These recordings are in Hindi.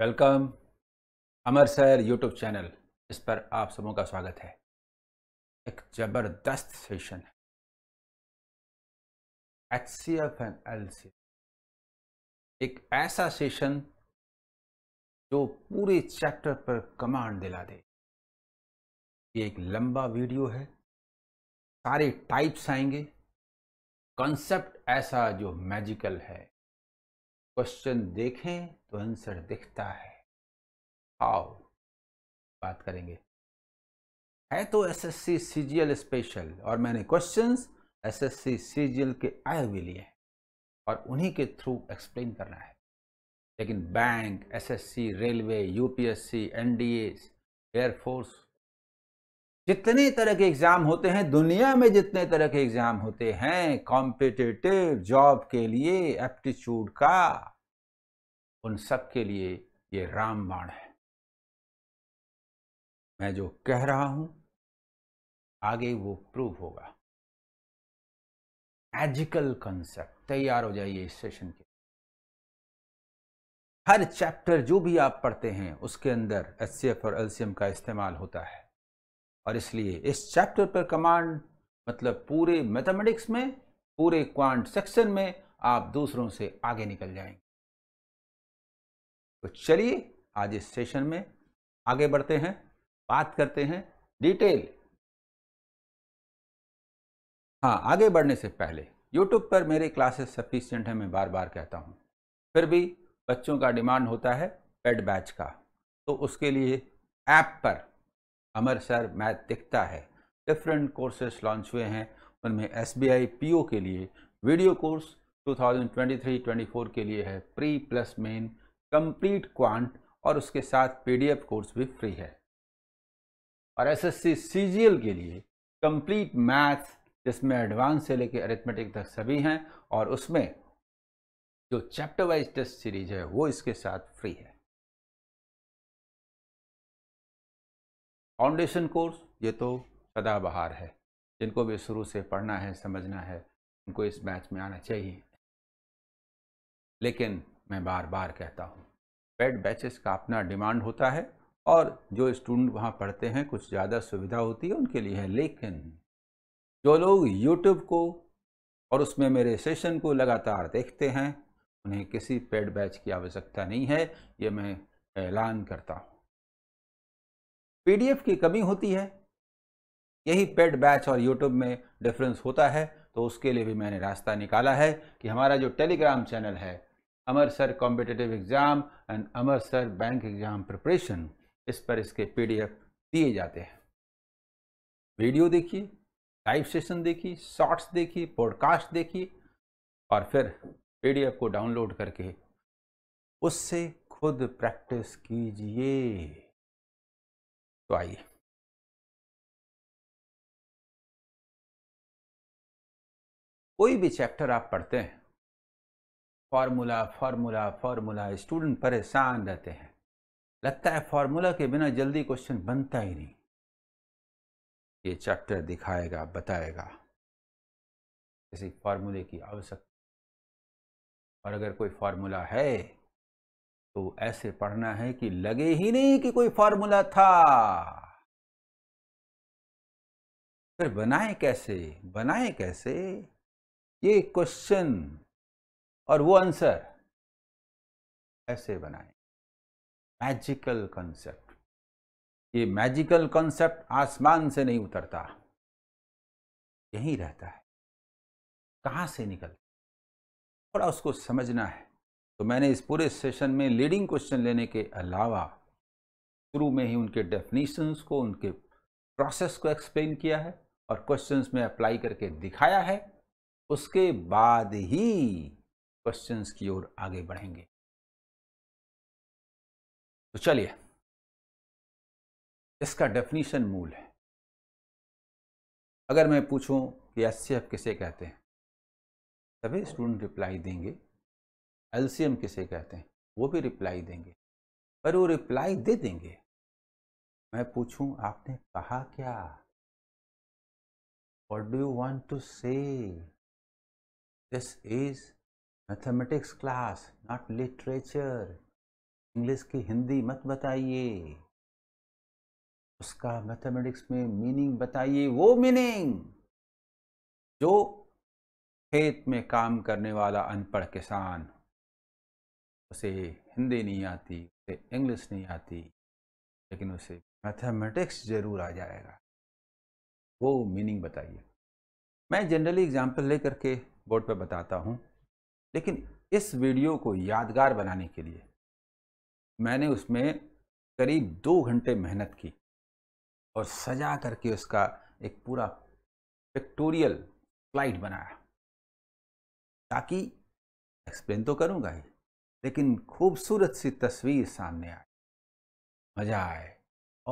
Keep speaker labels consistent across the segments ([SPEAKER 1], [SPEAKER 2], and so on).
[SPEAKER 1] Welcome Amar sir YouTube channel इस पर आप सबों का स्वागत है एक ज़बरदस्त सेशन है H C F and L C एक ऐसा सेशन
[SPEAKER 2] जो पूरे चैप्टर पर कमांड दिला दे ये एक लंबा वीडियो है सारे टाइप्स आएंगे कॉन्सेप्ट
[SPEAKER 1] ऐसा जो मैजिकल है क्वेश्चन देखें तो आंसर दिखता है हाउ बात करेंगे है
[SPEAKER 2] तो एसएससी सीजीएल स्पेशल और मैंने क्वेश्चंस एसएससी सीजीएल के आए हुए लिए हैं और उन्हीं के थ्रू एक्सप्लेन करना है लेकिन bank SSC railway UPSC NDA air force जितने तरह के एग्जाम होते हैं दुनिया में जितने तरह के एग्जाम होते हैं कॉम्पिटिटिव जॉब के लिए एप्टीट्यूड का उन सब के लिए
[SPEAKER 1] ये रामबाण है मैं जो कह रहा हूं आगे वो प्रूव होगा एजिकल कंसेप्ट तैयार हो जाइए इस सेशन के हर चैप्टर
[SPEAKER 2] जो भी आप पढ़ते हैं उसके अंदर एस और एलसीएम का इस्तेमाल होता है और इसलिए इस चैप्टर पर कमांड मतलब पूरे मैथमेटिक्स में पूरे क्वांट सेक्शन में आप दूसरों से आगे निकल जाएंगे तो चलिए आज इस सेशन में आगे बढ़ते हैं बात करते हैं डिटेल हाँ आगे बढ़ने से पहले यूट्यूब पर मेरे क्लासेस सफिशियंट हैं मैं बार बार कहता हूँ फिर भी बच्चों का डिमांड होता है पेड बैच का तो उसके लिए ऐप पर अमर सर मैथ दिखता है डिफरेंट कोर्सेस लॉन्च हुए हैं उनमें S B I P O के लिए वीडियो कोर्स 2023-24 के लिए है pre plus main complete quant और उसके साथ पीडीएफ कोर्स भी फ्री है और एसएससी सीजीएल के लिए कंप्लीट मैथ जिसमें एडवांस से लेकर अरिथमेटिक तक सभी हैं
[SPEAKER 1] और उसमें जो चैप्टर वाइज टेस्ट सीरीज है वो इसके साथ फ्री है फाउंडेशन कोर्स ये तो
[SPEAKER 2] सदाबहार है जिनको भी शुरू से पढ़ना है समझना है उनको इस बैच में आना चाहिए लेकिन मैं बार बार कहता हूँ पेड बैचेस का अपना डिमांड होता है और जो स्टूडेंट वहाँ पढ़ते हैं कुछ ज़्यादा सुविधा होती है उनके लिए है लेकिन जो लोग यूट्यूब को और उसमें मेरे सेशन को लगातार देखते हैं उन्हें किसी पेड बैच की आवश्यकता नहीं है ये मैं ऐलान करता हूँ पीडीएफ की कमी होती है यही पेड बैच और यूट्यूब में डिफरेंस होता है तो उसके लिए भी मैंने रास्ता निकाला है कि हमारा जो टेलीग्राम चैनल है Amar sir competitive exam and Amar sir bank exam preparation इस पर इसके पीडीएफ दिए जाते हैं वीडियो देखिए लाइव सेशन देखिए शॉर्ट्स देखिए पॉडकास्ट देखिए और फिर पीडीएफ को डाउनलोड करके उससे खुद
[SPEAKER 1] प्रैक्टिस कीजिए तो आइए कोई भी चैप्टर आप पढ़ते हैं फॉर्मूला फॉर्मूला फॉर्मूला स्टूडेंट परेशान रहते
[SPEAKER 2] हैं लगता है फॉर्मूला के बिना जल्दी क्वेश्चन बनता ही नहीं ये चैप्टर दिखाएगा बताएगा किसी फॉर्मूले की आवश्यकता और अगर कोई फार्मूला है तो ऐसे पढ़ना है कि लगे ही नहीं कि कोई फॉर्मूला था फिर बनाए कैसे बनाए कैसे ये क्वेश्चन और वो आंसर ऐसे बनाए मैजिकल कॉन्सेप्ट ये मैजिकल कॉन्सेप्ट आसमान से नहीं उतरता यहीं रहता है कहां से निकलता थोड़ा उसको समझना है तो मैंने इस पूरे सेशन में लीडिंग क्वेश्चन लेने के अलावा शुरू में ही उनके डेफिनेशंस को उनके प्रोसेस को एक्सप्लेन किया है और क्वेश्चंस में अप्लाई करके दिखाया है उसके बाद
[SPEAKER 1] ही क्वेश्चंस की ओर आगे बढ़ेंगे तो चलिए इसका डेफिनेशन मूल है अगर मैं पूछूं कि एस किसे कहते हैं तभी
[SPEAKER 2] स्टूडेंट रिप्लाई देंगे एल्सियम किसे कहते हैं वो भी रिप्लाई देंगे पर वो रिप्लाई दे देंगे मैं पूछूं आपने कहा क्या what do you want to say this is mathematics class not literature English की हिंदी मत बताइए उसका मैथमेटिक्स में मीनिंग बताइए वो मीनिंग जो खेत में काम करने वाला अनपढ़ किसान उसे हिंदी नहीं आती उसे इंग्लिश नहीं आती लेकिन उसे मैथमेटिक्स ज़रूर आ जाएगा वो मीनिंग बताइए मैं जनरली एग्जाम्पल ले करके बोर्ड पर बताता हूँ लेकिन इस वीडियो को यादगार बनाने के लिए मैंने उसमें करीब दो घंटे मेहनत की और सजा करके उसका एक पूरा पिक्टोरियल फ्लाइट बनाया ताकि एक्सप्लेन तो करूँगा ही लेकिन खूबसूरत सी तस्वीर सामने आए मज़ा आए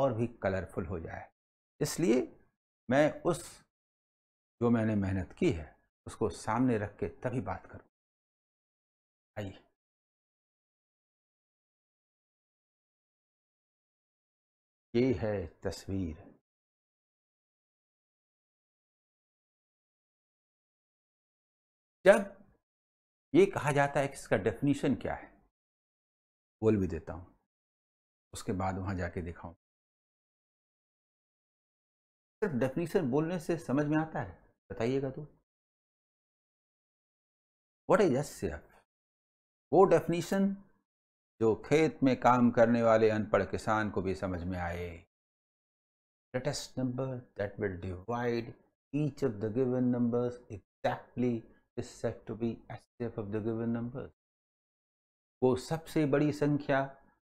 [SPEAKER 2] और भी कलरफुल हो जाए इसलिए
[SPEAKER 1] मैं उस जो मैंने मेहनत की है उसको सामने रख के तभी बात करूं आइए ये है तस्वीर जब ये कहा जाता है कि इसका डेफिनेशन क्या है बोल भी देता हूँ उसके बाद वहाँ जाके दिखाऊँ सिर्फ डेफिनेशन बोलने से समझ में आता है बताइएगा तो
[SPEAKER 2] वट इज एस वो डेफिनेशन जो खेत में काम करने वाले अनपढ़ किसान को भी समझ में आए latest number that will divide each of the given numbers exactly is said to be SDF of the given numbers. वो सबसे बड़ी संख्या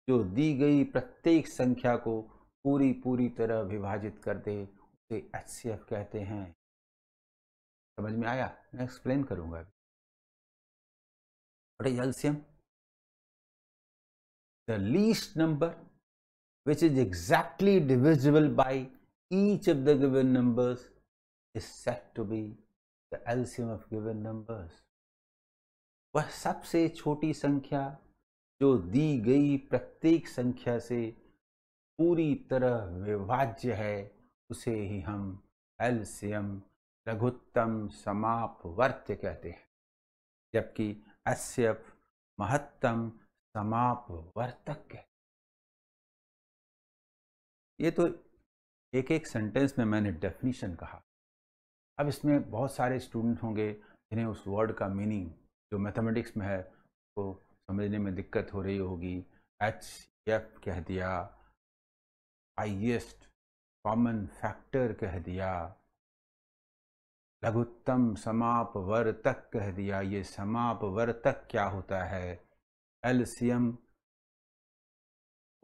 [SPEAKER 2] जो दी गई प्रत्येक संख्या को पूरी पूरी तरह विभाजित कर दे उसे
[SPEAKER 1] एच कहते हैं समझ में आया मैं एक्सप्लेन करूंगा बड़े LCM the
[SPEAKER 2] least number which is exactly divisible by each of the given numbers is said to be the LCM of given numbers वह सबसे छोटी संख्या जो दी गई प्रत्येक संख्या से पूरी तरह विभाज्य है उसे ही हम एल्सियम लघुत्तम वर्त कहते हैं जबकि अस्यप महत्तम समापवर्तक कहते ये तो एक एक सेंटेंस में मैंने डेफिनेशन कहा अब इसमें बहुत सारे स्टूडेंट होंगे जिन्हें उस वर्ड का मीनिंग जो मैथमेटिक्स में है उसको समझने में दिक्कत हो रही होगी एच एफ कह दिया हाइएस्ट कॉमन फैक्टर कह दिया लघुत्तम समाप वर तक कह दिया ये समाप वर्तक क्या होता है एलसीएम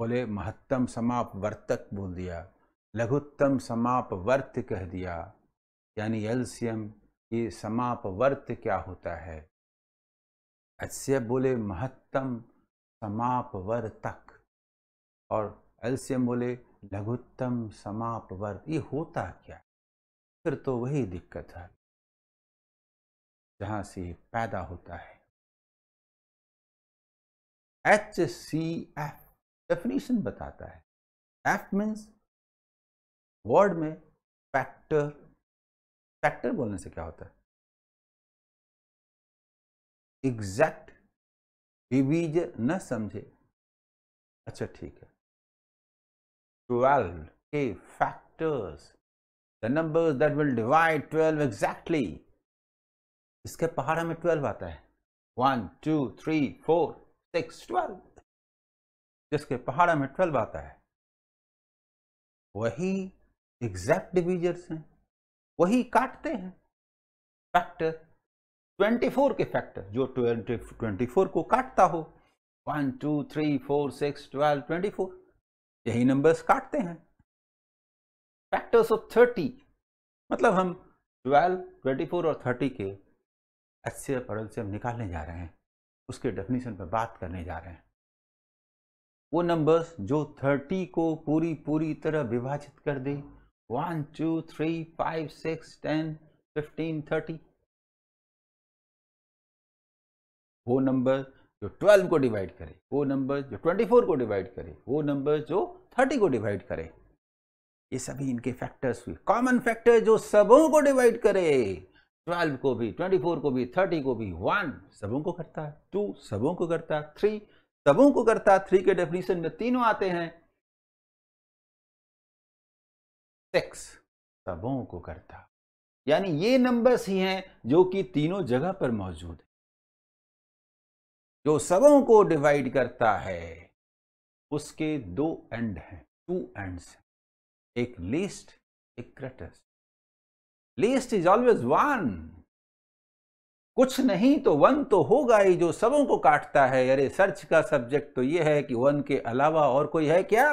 [SPEAKER 2] बोले महत्तम समाप वर्तक बोल दिया लघुत्तम समाप वर्त कह दिया यानी एल्सियम की समापवर्त क्या होता है अस्य बोले महत्तम समापवर्तक और एल्सियम बोले लघुत्तम समापवर्त ये होता
[SPEAKER 1] क्या फिर तो वही दिक्कत है जहाँ से पैदा होता है एच सी एफ डेफिनेशन बताता है एफ मीन्स वर्ड में फैक्टर फैक्टर बोलने से क्या होता है एग्जैक्ट डिवीज न समझे अच्छा ठीक है ट्वेल्व के factors
[SPEAKER 2] the numbers that will divide twelve exactly इसके पहाड़ में ट्वेल्व आता है one two three four six twelve जिसके पहाड़ में ट्वेल्व आता है वही एग्जैक्ट डिविजर्स हैं वही काटते हैं फैक्टर 24 के फैक्टर जो 20, 24 को काटता हो one two three four six twelve twenty four यही नंबर्स काटते हैं फैक्टर्स ऑफ थर्टी मतलब हम ट्वेल्व ट्वेंटी फोर और थर्टी के अच्छे परल से हम निकालने जा रहे हैं उसके डेफिनेशन पर बात करने जा रहे हैं वो नंबर्स जो थर्टी को पूरी पूरी तरह विभाजित कर दे one two three five six ten fifteen thirty वो नंबर जो ट्वेल्व को डिवाइड करे वो नंबर जो ट्वेंटी फोर को डिवाइड करे वो नंबर जो थर्टी को डिवाइड करे ये सभी इनके फैक्टर्स हुए कॉमन फैक्टर जो सबों को डिवाइड करे ट्वेल्व को भी ट्वेंटी फोर को भी थर्टी को भी वन सबों को करता है टू सबों को करता है थ्री सबों को करता है थ्री के डेफिनेशन में तीनों आते हैं सेक्स सबों को करता यानी ये नंबर्स ही हैं जो कि तीनों जगह पर मौजूद है जो सबों को डिवाइड करता है उसके दो एंड हैं टू एंड्स हैं एक लिस्ट एक क्रटस लिस्ट इज ऑलवेज वन कुछ नहीं तो वन तो होगा ही जो सबों को काटता है अरे सर्च का सब्जेक्ट तो ये है कि वन के अलावा और कोई है क्या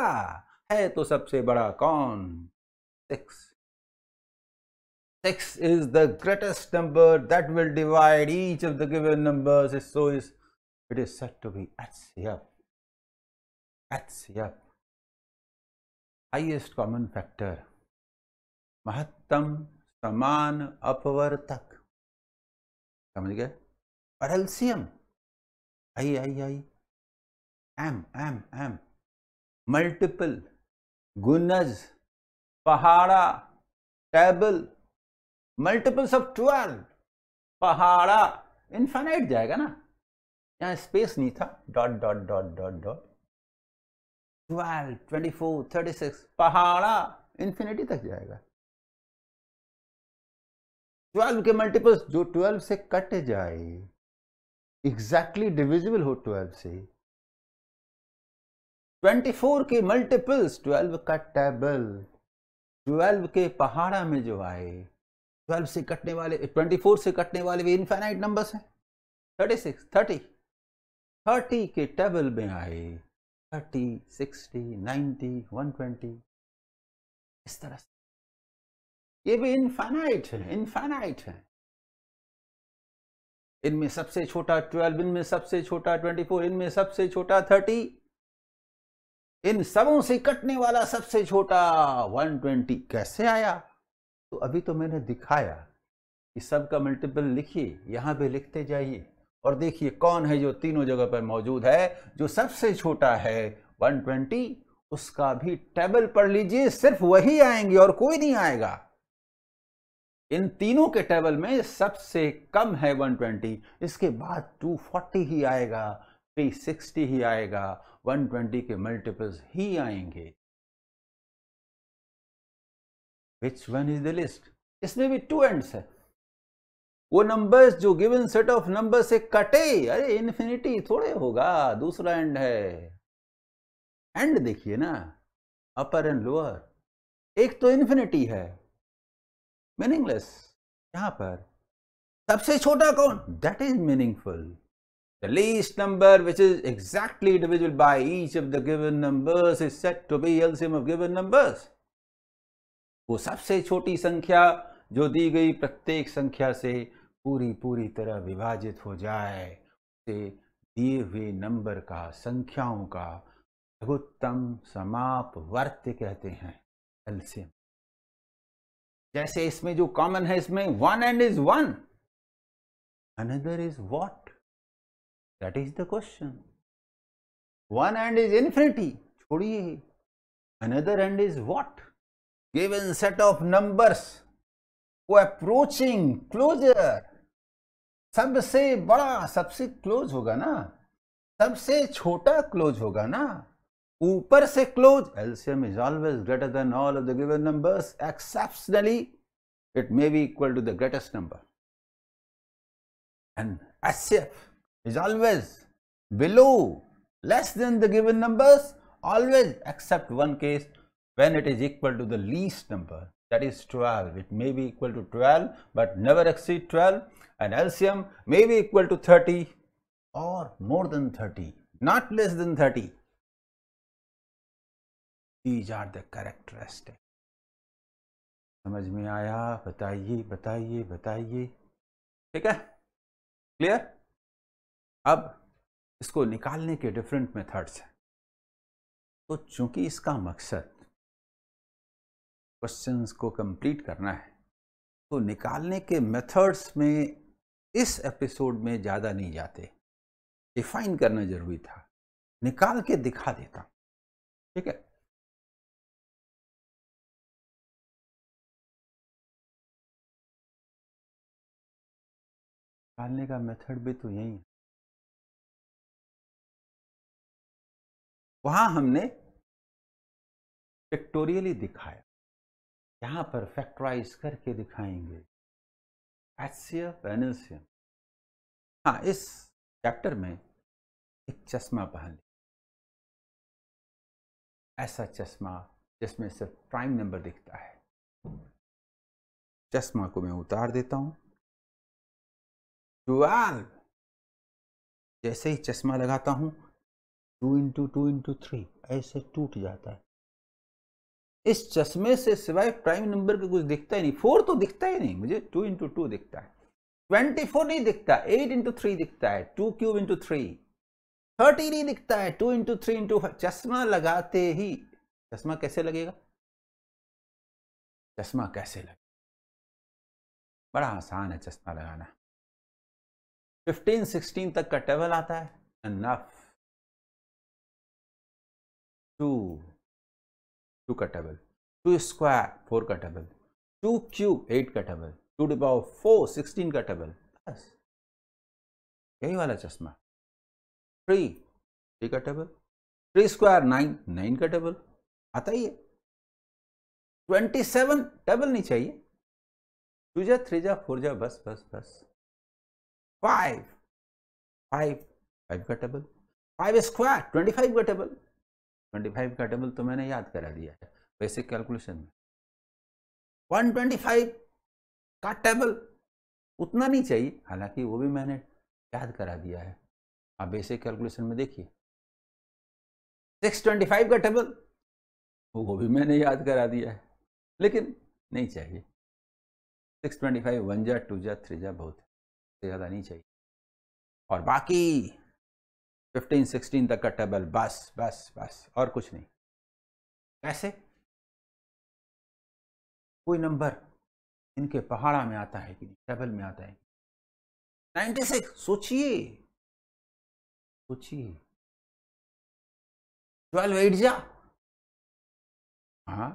[SPEAKER 2] है तो सबसे बड़ा कौन six. Six is the greatest number that will divide each of the
[SPEAKER 1] given numbers so is it is said to be HCF. HCF highest common factor
[SPEAKER 2] महत्तम saman अपवर्तक समझ गए और LCM I I I M M M multiple गुनज
[SPEAKER 1] पहाड़ा
[SPEAKER 2] टेबल मल्टीपल्स ऑफ ट्वेल्व पहाड़ा इन्फाइनाइट जाएगा ना यहां स्पेस नहीं था dot dot dot dot dot twelve twenty four thirty six पहाड़ा इन्फिनिटी तक जाएगा
[SPEAKER 1] ट्वेल्व के मल्टीपल्स जो ट्वेल्व से कट जाए एग्जैक्टली डिविजिबल हो ट्वेल्व से
[SPEAKER 2] ट्वेंटी फोर के मल्टीपल्स ट्वेल्व का टेबल ट्वेल्व के पहाड़ा में जो आए ट्वेल्व से कटने वाले ट्वेंटी फोर से कटने वाले भी इन्फेनाइट नंबर्स हैं थर्टी सिक्स थर्टी थर्टी के टेबल में आए thirty
[SPEAKER 1] sixty ninety one twenty
[SPEAKER 3] इस तरह से
[SPEAKER 1] ये भी इनफाइनाइट है इनफाइनाइट है इनमें
[SPEAKER 2] सबसे छोटा ट्वेल्व इनमें सबसे छोटा ट्वेंटी फोर इनमें सबसे छोटा थर्टी इन सबों से कटने वाला सबसे छोटा 120 कैसे आया तो अभी तो मैंने दिखाया कि सब का मल्टीपल लिखिए यहां पे लिखते जाइए और देखिए कौन है जो तीनों जगह पर मौजूद है जो सबसे छोटा है 120 उसका भी टेबल पढ़ लीजिए सिर्फ वही आएंगे और कोई नहीं आएगा इन तीनों के टेबल में सबसे कम है 120 इसके बाद 240 ही आएगा थ्री सिक्सटी ही आएगा वन ट्वेंटी के
[SPEAKER 1] मल्टीपल्स ही आएंगे which one is the least इसमें भी टू एंड्स है वो नंबर्स जो गिवन सेट ऑफ नंबर
[SPEAKER 2] से कटे अरे इन्फिनिटी थोड़े होगा दूसरा एंड है एंड देखिए ना अपर एंड लोअर एक तो इन्फिनिटी है मीनिंगलेस यहां पर सबसे छोटा कौन that is meaningful The least number which is exactly divisible by each of the given numbers is said to be LCM of given numbers. वो सबसे छोटी संख्या जो दी गई प्रत्येक संख्या से पूरी पूरी तरह विभाजित हो जाए उसे दिए हुए नंबर का संख्याओं का लघुत्तम समाप वर्त्य कहते हैं एल्सियम जैसे इसमें जो कॉमन है इसमें one end is one another is what that is the question one end is infinity छोड़िए another end is what given set of numbers को अप्रोचिंग क्लोजर सबसे बड़ा सबसे क्लोज होगा ना सबसे छोटा क्लोज होगा ना ऊपर से close LCM is always greater than all of the given numbers exceptionally it may be equal to the greatest number and HCF is always below less than the given numbers always except one case when it is equal to the least number that is 12 it may be equal to 12 but never exceed 12 and LCM may be equal to
[SPEAKER 1] 30 or more than 30 not less than 30 these are the characteristics समझ में आया बताइए बताइए बताइए ठीक है क्लियर अब इसको निकालने के डिफरेंट मेथड्स हैं तो चूंकि इसका मकसद क्वेश्चंस को कंप्लीट
[SPEAKER 2] करना है तो निकालने के मेथड्स में इस एपिसोड में ज़्यादा
[SPEAKER 1] नहीं जाते डिफाइन करना जरूरी था निकाल के दिखा देता ठीक है निकालने का मेथड भी तो यही है वहां हमने फैक्टोरियली दिखाया यहां पर फैक्टराइज करके दिखाएंगे एसिया हाँ इस चैप्टर में एक चश्मा पहन लिया ऐसा चश्मा जिसमें सिर्फ प्राइम नंबर दिखता है चश्मा को मैं उतार देता हूं ट्वेल्व जैसे ही चश्मा लगाता हूं two into two into three
[SPEAKER 2] ऐसे टूट जाता है इस चश्मे से सिवाय प्राइम नंबर का कुछ दिखता ही नहीं फोर तो दिखता ही नहीं मुझे टू इंटू टू दिखता है ट्वेंटी फोर नहीं दिखता एट इंटू थ्री दिखता है two cube into three thirty नहीं दिखता है टू इंटू थ्री इंटू चश्मा
[SPEAKER 1] लगाते ही चश्मा कैसे लगेगा चश्मा कैसे लगे बड़ा आसान है चश्मा लगाना फिफ्टीन सिक्सटीन तक का टेबल आता है नफ टू टू का टेबल टू स्क्वायर फोर का टेबल
[SPEAKER 2] टू cube एट का टेबल टू डिबा फोर सिक्सटीन का टेबल बस यही वाला चश्मा थ्री थ्री का table three square nine nine का टेबल आता ही है ट्वेंटी सेवन टेबल नहीं चाहिए टू जा थ्री जा फोर जा बस बस बस फाइव फाइव फाइव का table five square twenty five का टेबल 25 का टेबल तो मैंने याद करा दिया है बेसिक कैलकुलेशन में 125 का टेबल उतना नहीं चाहिए हालांकि वो भी मैंने याद करा दिया है आप बेसिक कैलकुलेशन में देखिए 625 का टेबल वो भी मैंने याद करा दिया है लेकिन नहीं चाहिए 625 वन जा टू जा थ्री जा बहुत ज़्यादा नहीं चाहिए और बाकी फिफ्टीन सिक्सटीन तक का टेबल बस बस बस और
[SPEAKER 1] कुछ नहीं कैसे कोई नंबर इनके पहाड़ा में आता है कि नहीं टेबल में आता है नाइन्टी सिक्स सोचिए सोचिए ट्वेल्व एट जा हाँ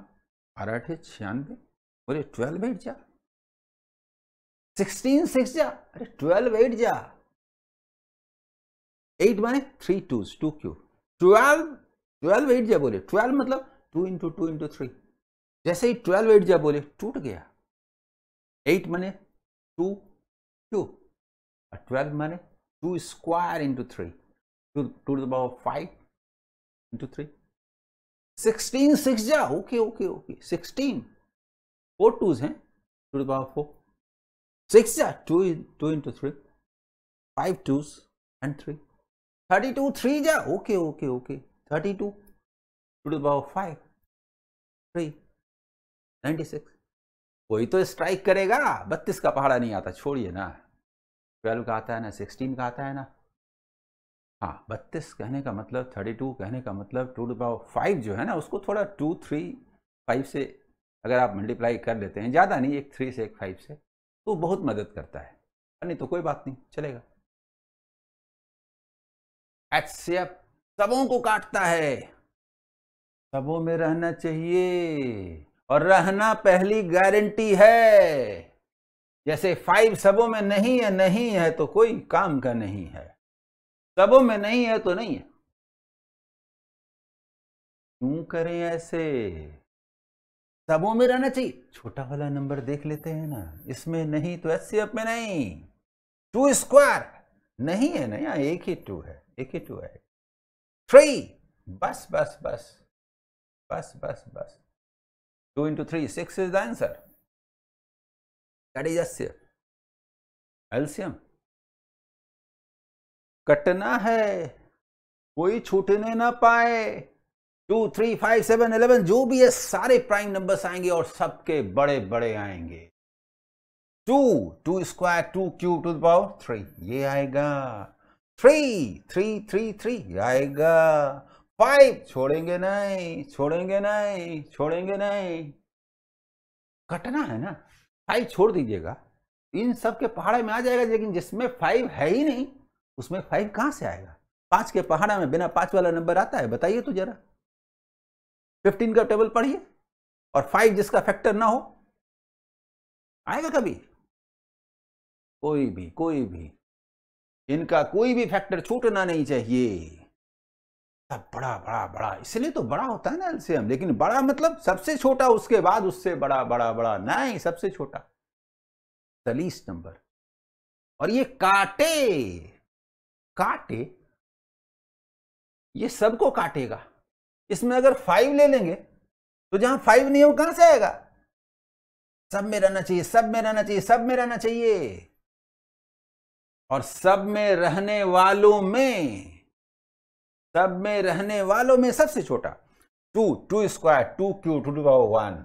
[SPEAKER 1] बारह अठे छियानवे बोले ट्वेल्व एट जा सिक्सटीन सिक्स जा अरे ट्वेल्व एट जा एट माने
[SPEAKER 2] three twos two cube
[SPEAKER 1] twelve twelve
[SPEAKER 2] eight जब बोले ट्वेल्व मतलब two into two into three जैसे ही ट्वेल्व एट जब बोले टूट गया एट माने टू क्यू और ट्वेल्व माने two square into three two to the five into three sixteen six जा okay okay okay sixteen four twos हैं टू द फोर सिक्स जा two two into three five twos and three thirty two three जा okay okay okay thirty two two to power five three ninety six कोई तो स्ट्राइक करेगा बत्तीस का पहाड़ा नहीं आता छोड़िए ना ट्वेल्व का आता है ना सिक्सटीन का आता है ना हाँ बत्तीस कहने का मतलब थर्टी टू कहने का मतलब टू टू पावर फाइव जो है ना उसको थोड़ा टू थ्री फाइव से अगर आप मल्टीप्लाई कर लेते हैं ज़्यादा नहीं एक थ्री से एक फाइव से तो बहुत मदद करता है नहीं तो कोई बात नहीं चलेगा एचसीएफ सबों को काटता है सबों में रहना चाहिए और रहना पहली गारंटी है जैसे फाइव सबों में नहीं है नहीं है तो कोई काम का
[SPEAKER 1] नहीं है सबों में नहीं है तो नहीं है क्यों करें ऐसे सबों में रहना चाहिए छोटा वाला नंबर
[SPEAKER 2] देख लेते हैं ना इसमें नहीं तो एच में नहीं टू स्क्वायर नहीं है ना यहां एक ही टू है देखिए टू है थ्री बस बस बस
[SPEAKER 1] बस बस बस two into three six is the answer that is अस्य एल्सियम कटना है कोई छूटने ना पाए
[SPEAKER 2] two three five seven eleven जो भी है सारे प्राइम नंबर्स आएंगे और सबके बड़े बड़े आएंगे two two square two cube two power three ये आएगा थ्री थ्री थ्री थ्री आएगा फाइव छोड़ेंगे नहीं छोड़ेंगे नहीं छोड़ेंगे नहीं घटना है ना फाइव छोड़ दीजिएगा इन सब के पहाड़े में आ जाएगा लेकिन जिसमें फाइव है ही नहीं उसमें फाइव कहां से आएगा पांच के पहाड़ा में बिना पांच वाला नंबर आता है बताइए तो जरा
[SPEAKER 1] फिफ्टीन का टेबल पढ़िए और फाइव जिसका फैक्टर ना हो आएगा कभी कोई भी कोई भी इनका कोई भी फैक्टर छूटना नहीं चाहिए तब बड़ा बड़ा बड़ा इसलिए
[SPEAKER 2] तो बड़ा होता है ना एल्सियम लेकिन बड़ा मतलब सबसे छोटा उसके बाद उससे बड़ा बड़ा बड़ा नहीं सबसे
[SPEAKER 1] छोटा तलीस नंबर और ये काटे काटे ये सबको काटेगा इसमें अगर फाइव ले लेंगे तो जहां फाइव नहीं हो कहां से आएगा सब में
[SPEAKER 2] रहना चाहिए सब में रहना चाहिए सब में रहना चाहिए और सब में रहने वालों में सब में रहने वालों में सबसे छोटा two two square two cube two to power one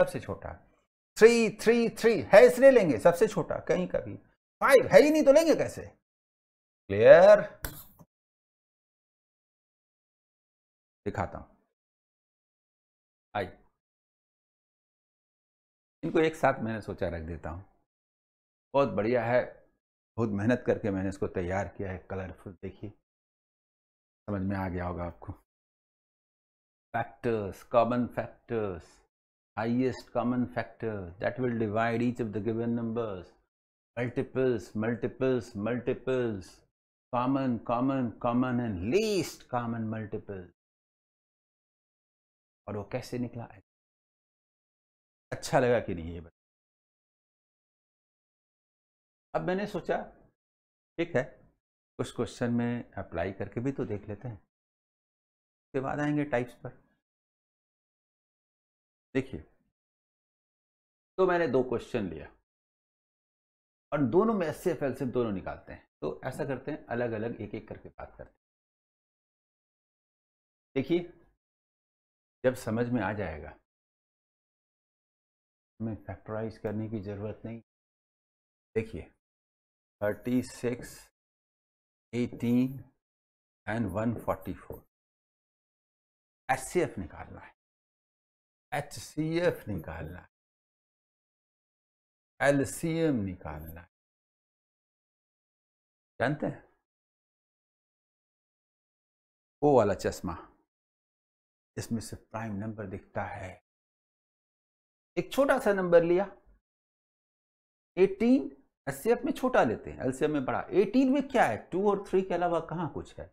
[SPEAKER 2] सबसे छोटा
[SPEAKER 1] थ्री थ्री थ्री है इसलिए लेंगे सबसे छोटा कहीं का भी फाइव है ही नहीं तो लेंगे कैसे क्लियर दिखाता हूं आई इनको एक साथ मैंने सोचा रख देता हूं बहुत बढ़िया है बहुत मेहनत करके मैंने इसको
[SPEAKER 2] तैयार किया है कलरफुल देखिए समझ में आ गया होगा आपको factors common factors highest common factor that will divide each of the given numbers multiples multiples multiples common common common and least common multiple
[SPEAKER 1] और वो कैसे निकला है अच्छा लगा कि नहीं ये बता अब मैंने सोचा ठीक है उस क्वेश्चन में अप्लाई करके भी तो देख लेते हैं उसके बाद आएंगे टाइप्स पर देखिए तो मैंने दो क्वेश्चन लिया और दोनों में एस एफ एल से दोनों निकालते हैं तो ऐसा करते हैं अलग अलग एक एक करके बात करते हैं देखिए जब समझ में आ जाएगा हमें फैक्टराइज करने की ज़रूरत नहीं देखिए thirty six eighteen and one forty four H C F निकालना है एच सी एफ निकालना है एल सी एम निकालना है जानते हैं वो वाला चश्मा इसमें से प्राइम नंबर दिखता है एक छोटा सा नंबर लिया
[SPEAKER 2] एटीन एस में छोटा लेते हैं एलसीएफ में बड़ा एटीन में क्या है टू और थ्री के अलावा कहाँ कुछ है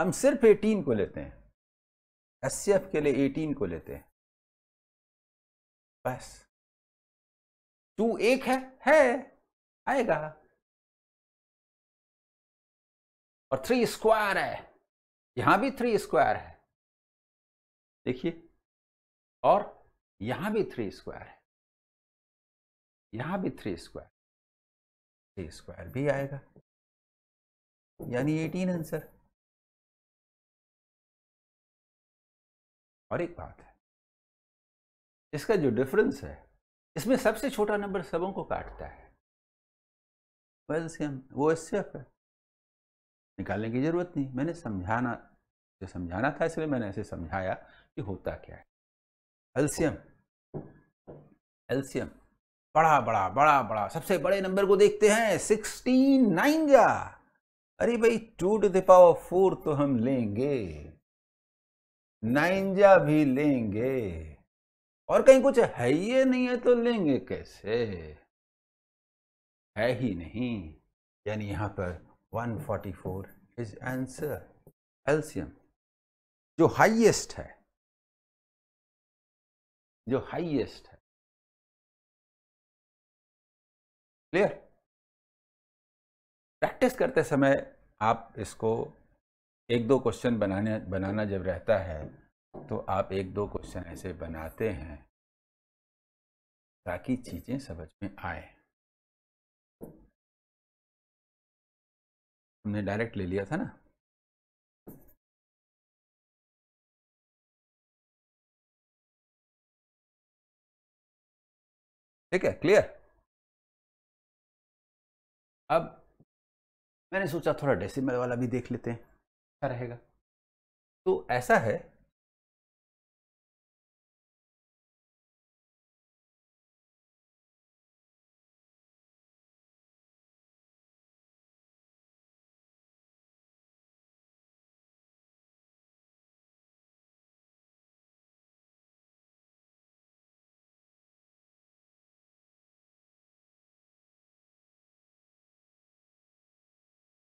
[SPEAKER 2] हम सिर्फ एटीन को लेते हैं
[SPEAKER 1] एस के लिए एटीन को लेते हैं बस टू एक है है आएगा और थ्री स्क्वायर है यहां भी थ्री स्क्वायर है देखिए और यहां भी थ्री स्क्वायर है यहां भी थ्री स्क्वायर ए स्क्वायर भी आएगा यानी एटीन आंसर और एक बात है इसका जो डिफरेंस है इसमें
[SPEAKER 2] सबसे छोटा नंबर सबों को काटता है एल्सियम वो एस एफ है निकालने की ज़रूरत नहीं मैंने समझाना जो समझाना था इसलिए मैंने ऐसे समझाया कि होता क्या है एल्सियम एल्सियम बड़ा बड़ा बड़ा बड़ा सबसे बड़े नंबर को देखते हैं सिक्सटी नाइन का अरे भाई टू टू दावर फोर तो हम लेंगे नाइनजा भी लेंगे और कहीं कुछ है ही नहीं है तो लेंगे कैसे है ही नहीं यानी यहाँ पर
[SPEAKER 1] 144 forty four is answer LCM जो हाईएस्ट है जो हाईएस्ट है क्लियर प्रैक्टिस करते समय आप इसको एक दो क्वेश्चन बनाने बनाना जब रहता है तो आप एक दो क्वेश्चन ऐसे बनाते हैं ताकि चीज़ें समझ में आए हमने डायरेक्ट ले लिया था ना ठीक है क्लियर अब मैंने सोचा थोड़ा डेसिमल वाला भी देख लेते हैं क्या अच्छा रहेगा तो ऐसा है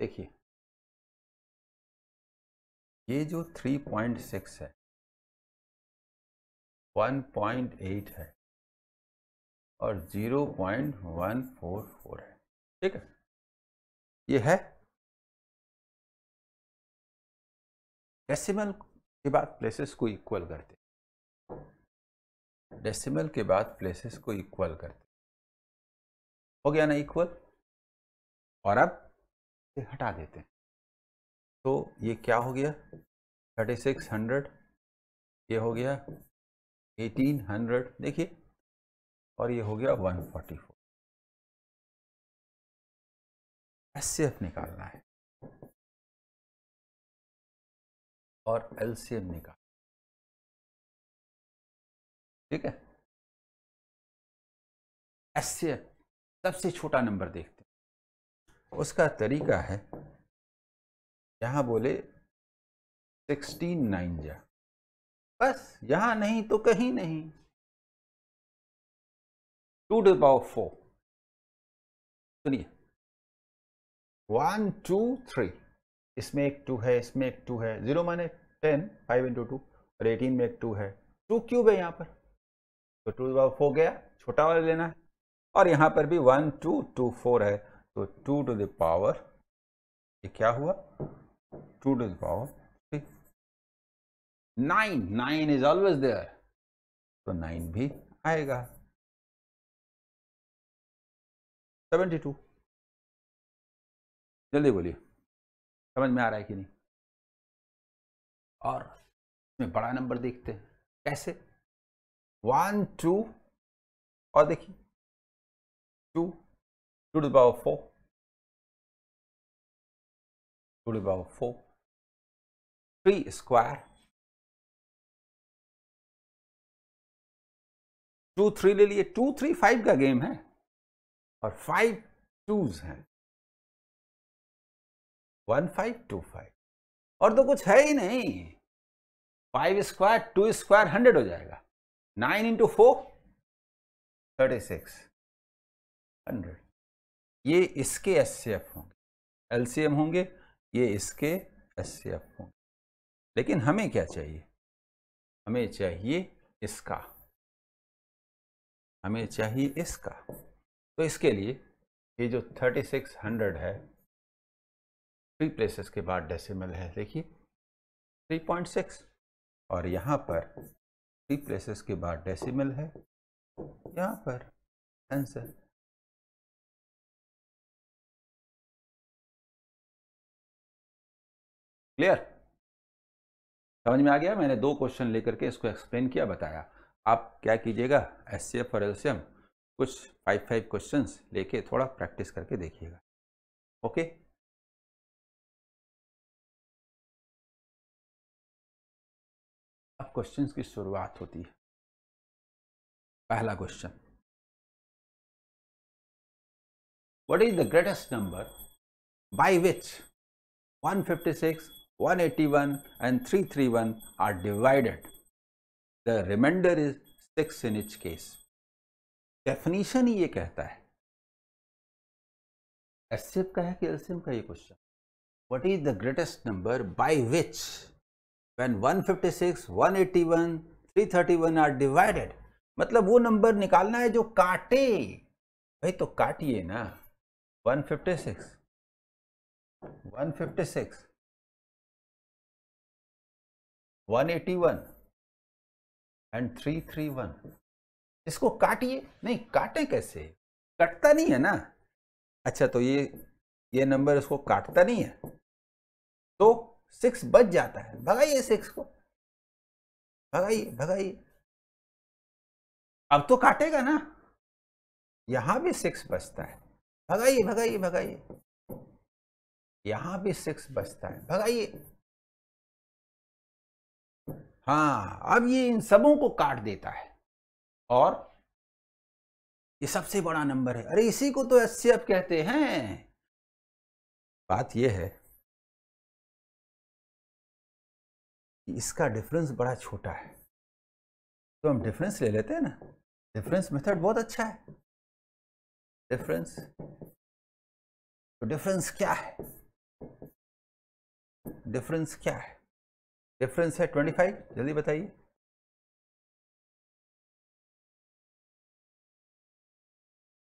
[SPEAKER 1] देखिए ये जो 3.6 है 1.8 है और 0.144 है ठीक है ये है डेसिमल के बाद प्लेसेस को इक्वल करते डेसिमल के बाद प्लेसेस को इक्वल करते हो गया ना इक्वल और अब से हटा देते हैं तो ये क्या हो गया थर्टी सिक्स हंड्रेड ये हो गया एटीन हंड्रेड देखिए और ये हो गया one forty four S C F निकालना है और एल सी एम निकाल ठीक है एस सी एफ सबसे छोटा नंबर देखते उसका तरीका है यहाँ बोले सिक्सटीन नाइन जा बस यहाँ नहीं तो कहीं नहीं टू टू पावर फोर सुनिए वन टू
[SPEAKER 2] थ्री इसमें एक टू है इसमें एक टू है जीरो माने टेन फाइव इंटू टू और एटीन में एक टू है टू क्यूब है यहाँ पर तो टू पावर फोर गया छोटा वाला लेना है और यहाँ पर भी वन टू टू फोर है तो टू टू द पावर ये क्या हुआ टू टू द पावर ठीक nine
[SPEAKER 1] nine is always there तो नाइन भी आएगा सेवेंटी टू जल्दी बोलिए समझ में आ रहा है कि नहीं और इसमें बड़ा नंबर देखते हैं कैसे वन टू और देखिए two 2 to the power 4, 2 to the power 4, 3 square, 2 3 ले लिए 2 3 5 का गेम है और 5 टूज हैं 1 5 2 5 और तो कुछ है ही नहीं 5
[SPEAKER 2] स्क्वायर 2 स्क्वायर 100 हो जाएगा 9 इंटू फोर थर्टी सिक्स ये इसके एस सी एफ होंगे एल सी एम होंगे ये इसके एस सी एफ होंगे लेकिन हमें क्या चाहिए हमें चाहिए इसका हमें चाहिए इसका तो इसके लिए ये जो 3600 है थ्री प्लेसेस के बाद डेसिमल है देखिए 3.6 और यहाँ
[SPEAKER 1] पर थ्री प्लेसेस के बाद डेसिमल है यहाँ पर आंसर क्लियर समझ में आ गया मैंने दो क्वेश्चन
[SPEAKER 2] लेकर के इसको एक्सप्लेन किया बताया आप क्या कीजिएगा एस सी एफ और एल सी एम कुछ
[SPEAKER 1] फाइव फाइव क्वेश्चन लेके थोड़ा प्रैक्टिस करके देखिएगा ओके अब क्वेश्चन की शुरुआत होती है पहला question what is the greatest number by which
[SPEAKER 2] 156 181 and 331 are divided.
[SPEAKER 1] The remainder is 6 in each case. Definition ही ये कहता है एससीएफ का है कि एलसीएम का ये question
[SPEAKER 2] what is the greatest number by which when 156, 181, 331 are divided? मतलब वो नंबर निकालना है जो काटे
[SPEAKER 1] भाई तो काटिए ना 156, 156, 181 एंड 331 इसको काटिए नहीं काटे
[SPEAKER 2] कैसे कटता नहीं है ना अच्छा तो ये ये नंबर इसको काटता नहीं
[SPEAKER 1] है तो सिक्स बच जाता है भगाइए सिक्स को भगाइए भगाइए अब तो काटेगा ना यहां भी सिक्स बचता है भगाइए भगाइए भगाइए यहां भी सिक्स बचता है भगाइए हाँ अब ये इन सबों को काट देता है और ये सबसे बड़ा नंबर है अरे इसी को तो एस कहते हैं बात यह है कि इसका डिफरेंस बड़ा छोटा है तो हम डिफरेंस ले लेते हैं ना डिफरेंस मेथड बहुत अच्छा है डिफरेंस तो डिफरेंस क्या है डिफरेंस क्या है डिफरेंस है ट्वेंटी फाइव जल्दी बताइए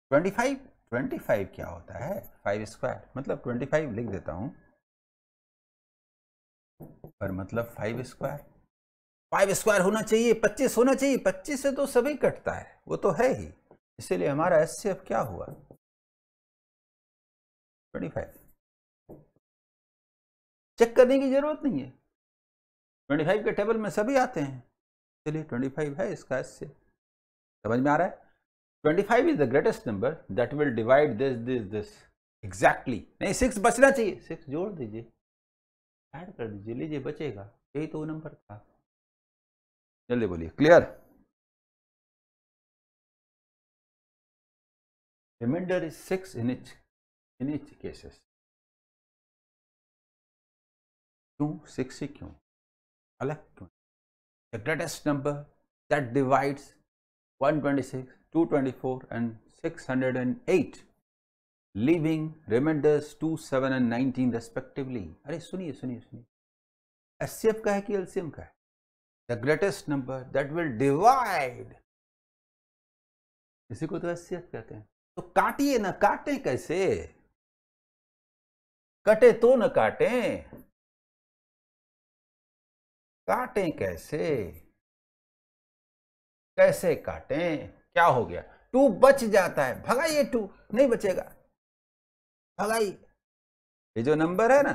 [SPEAKER 1] ट्वेंटी फाइव ट्वेंटी फाइव क्या होता है फाइव स्क्वायर मतलब ट्वेंटी फाइव लिख देता
[SPEAKER 2] हूं पर मतलब फाइव स्क्वायर फाइव स्क्वायर होना चाहिए पच्चीस होना चाहिए पच्चीस से तो सभी कटता है वो तो है ही इसीलिए हमारा
[SPEAKER 1] एस सी क्या हुआ ट्वेंटी फाइव चेक करने की जरूरत नहीं है ट्वेंटी फाइव के टेबल में सभी आते
[SPEAKER 2] हैं चलिए ट्वेंटी फाइव है इसका इससे समझ में आ रहा है twenty five is the greatest number that will divide this this this exactly नहीं सिक्स बचना चाहिए सिक्स
[SPEAKER 1] जोड़ दीजिए ऐड कर दीजिए लीजिए बचेगा यही तो वो नंबर था जल्दी बोलिए clear remainder is six in each in each cases क्यों सिक्स ही क्यों electron. The greatest number that divides 126, 224 and
[SPEAKER 2] 608 leaving remainders 2, 7 and 19 respectively. अरे सुनिए सुनिए सुनिए एचसीएफ का है कि एलसीएम का है the greatest number that will divide इसी को तो एचसीएफ
[SPEAKER 1] कहते हैं तो काटिए ना काटें कैसे कटे तो ना काटें काटें कैसे कैसे काटें क्या हो गया टू बच
[SPEAKER 2] जाता है भगाइए टू नहीं बचेगा भगाइए ये जो नंबर है ना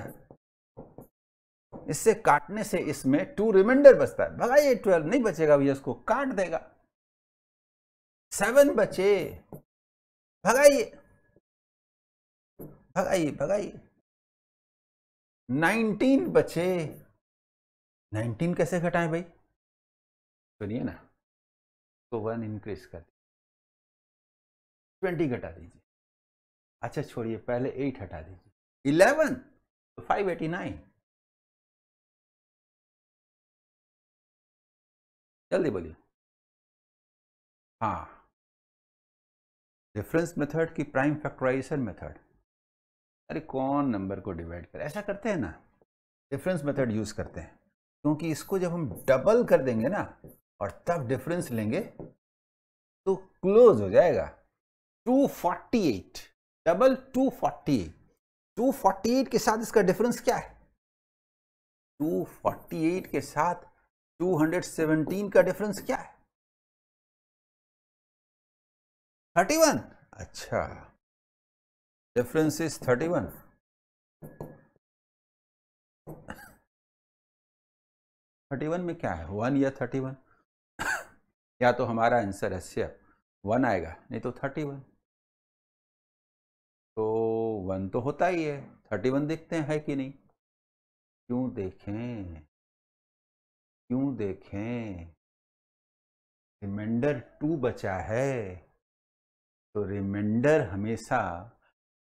[SPEAKER 2] इससे काटने से इसमें टू रिमाइंडर बचता है भगाइए
[SPEAKER 1] ट्वेल्व नहीं बचेगा भैया उसको काट देगा सेवन बचे भगाइए भगाइए भगाइए नाइनटीन बचे नाइनटीन कैसे घटाएं भाई सुनिए ना तो वन इंक्रीज कर दीजिए ट्वेंटी घटा दीजिए अच्छा छोड़िए पहले एट हटा दीजिए इलेवन तो फाइव एटी नाइन जल्दी बोलिए हाँ डिफरेंस मेथड की प्राइम फैक्टराइजेशन मेथड अरे कौन नंबर को डिवाइड
[SPEAKER 2] कर ऐसा करते हैं ना डिफरेंस मेथड यूज़ करते हैं क्योंकि इसको जब हम डबल कर देंगे ना और तब डिफरेंस लेंगे तो क्लोज हो जाएगा 248 डबल 248 248 के साथ
[SPEAKER 1] इसका डिफरेंस क्या है 248 के साथ 217 का डिफरेंस क्या है 31 अच्छा डिफरेंस इज 31 थर्टी वन में क्या है वन
[SPEAKER 2] या थर्टी वन या तो हमारा आंसर ऐसे वन आएगा नहीं तो थर्टी वन तो वन तो होता ही है थर्टी वन देखते हैं
[SPEAKER 1] है कि नहीं क्यों देखें क्यों देखें रिमाइंडर टू बचा है
[SPEAKER 2] तो रिमाइंडर हमेशा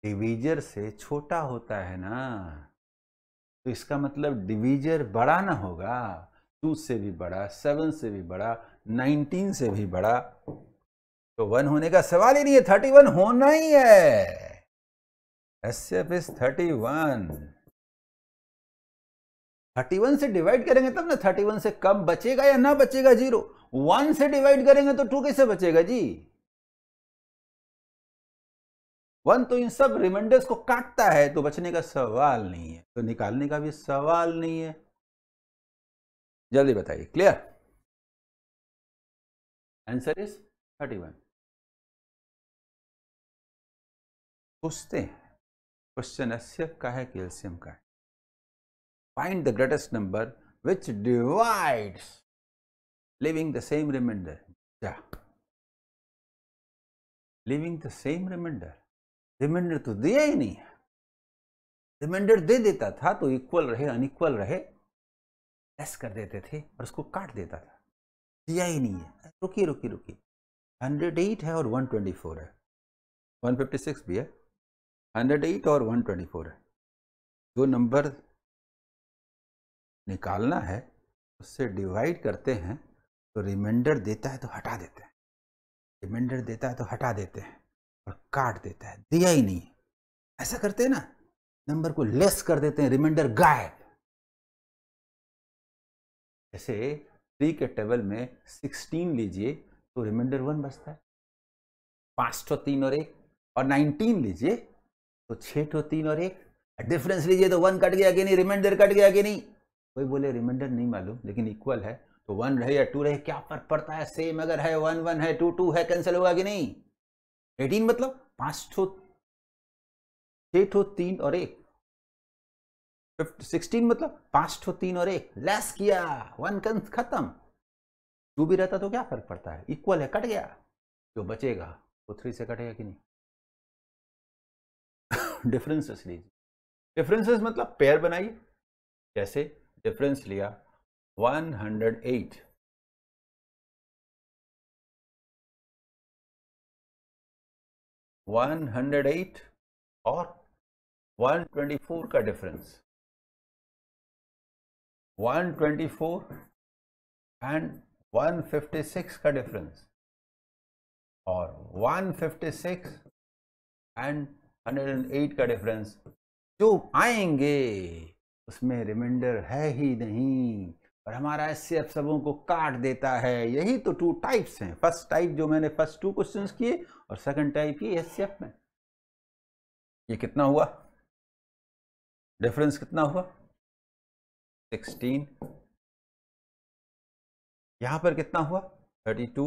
[SPEAKER 2] डिवीजर से छोटा होता है ना तो इसका मतलब डिवीजर बड़ा ना होगा टू से भी बड़ा सेवन से भी बड़ा नाइनटीन से भी बड़ा तो वन होने का सवाल ही नहीं है थर्टी वन होना ही है F is thirty one thirty one से डिवाइड करेंगे तब ना थर्टी वन से कम बचेगा या ना बचेगा जीरो वन से डिवाइड करेंगे तो टू कैसे बचेगा जी वन तो इन सब रिमाइंडर्स को काटता है तो बचने का सवाल नहीं
[SPEAKER 1] है तो निकालने का भी सवाल नहीं है जल्दी बताइए clear answer is thirty one पूछते क्वेश्चन अस्य का है कैल्सियम
[SPEAKER 2] का है find the greatest number which divides leaving the same remainder क्या leaving the same remainder
[SPEAKER 1] remainder तो दिया ही नहीं
[SPEAKER 2] है रिमाइंडर दे देता था तो इक्वल रहे अनइक्वल रहे एस कर देते थे और उसको काट देता था दिया ही नहीं है रुकी रुकी रुकी हंड्रेड एट है और वन ट्वेंटी फोर है वन फिफ्टी सिक्स भी है हंड्रेड एट और वन ट्वेंटी फोर है जो नंबर निकालना है उससे डिवाइड करते हैं तो रिमाइंडर देता है तो हटा देते हैं रिमाइंडर देता है तो हटा देते हैं और काट देता है दिया ही नहीं ऐसा करते हैं ना नंबर को लेस कर देते हैं रिमाइंडर गायब जैसे थ्री के टेबल में सिक्सटीन लीजिए तो रिमाइंडर वन बचता है पाँच ठो तीन और एक और नाइनटीन लीजिए तो छः ठो तीन और एक डिफरेंस लीजिए तो वन कट गया कि नहीं रिमाइंडर कट गया कि नहीं कोई बोले रिमाइंडर नहीं मालूम लेकिन इक्वल है तो वन रहे या टू रहे क्या फर्क पड़ता है सेम अगर है वन वन है टू टू है कैंसिल होगा कि नहीं एटीन मतलब पाँच ठो छो तीन और एक सिक्सटीन मतलब पांच ठो तीन और एक लेस किया वन कंस खत्म टू भी रहता तो क्या फर्क पड़ता है इक्वल है कट गया जो बचेगा वो थ्री से कटेगा कि नहीं डिफरेंसेस लीजिए डिफरेंसेस मतलब
[SPEAKER 1] पेयर बनाइए जैसे डिफरेंस लिया 108 108 और 124 का डिफरेंस 124 एंड 156 का डिफरेंस और 156
[SPEAKER 2] एंड 108 का डिफरेंस जो आएंगे उसमें रिमाइंडर है ही नहीं और हमारा एस एफ सबों को काट देता है यही तो टू टाइप्स हैं फर्स्ट टाइप जो मैंने फर्स्ट टू क्वेश्चन किए और सेकंड टाइप
[SPEAKER 1] की एस में ये कितना हुआ डिफरेंस कितना हुआ सिक्सटीन यहां पर कितना हुआ थर्टी टू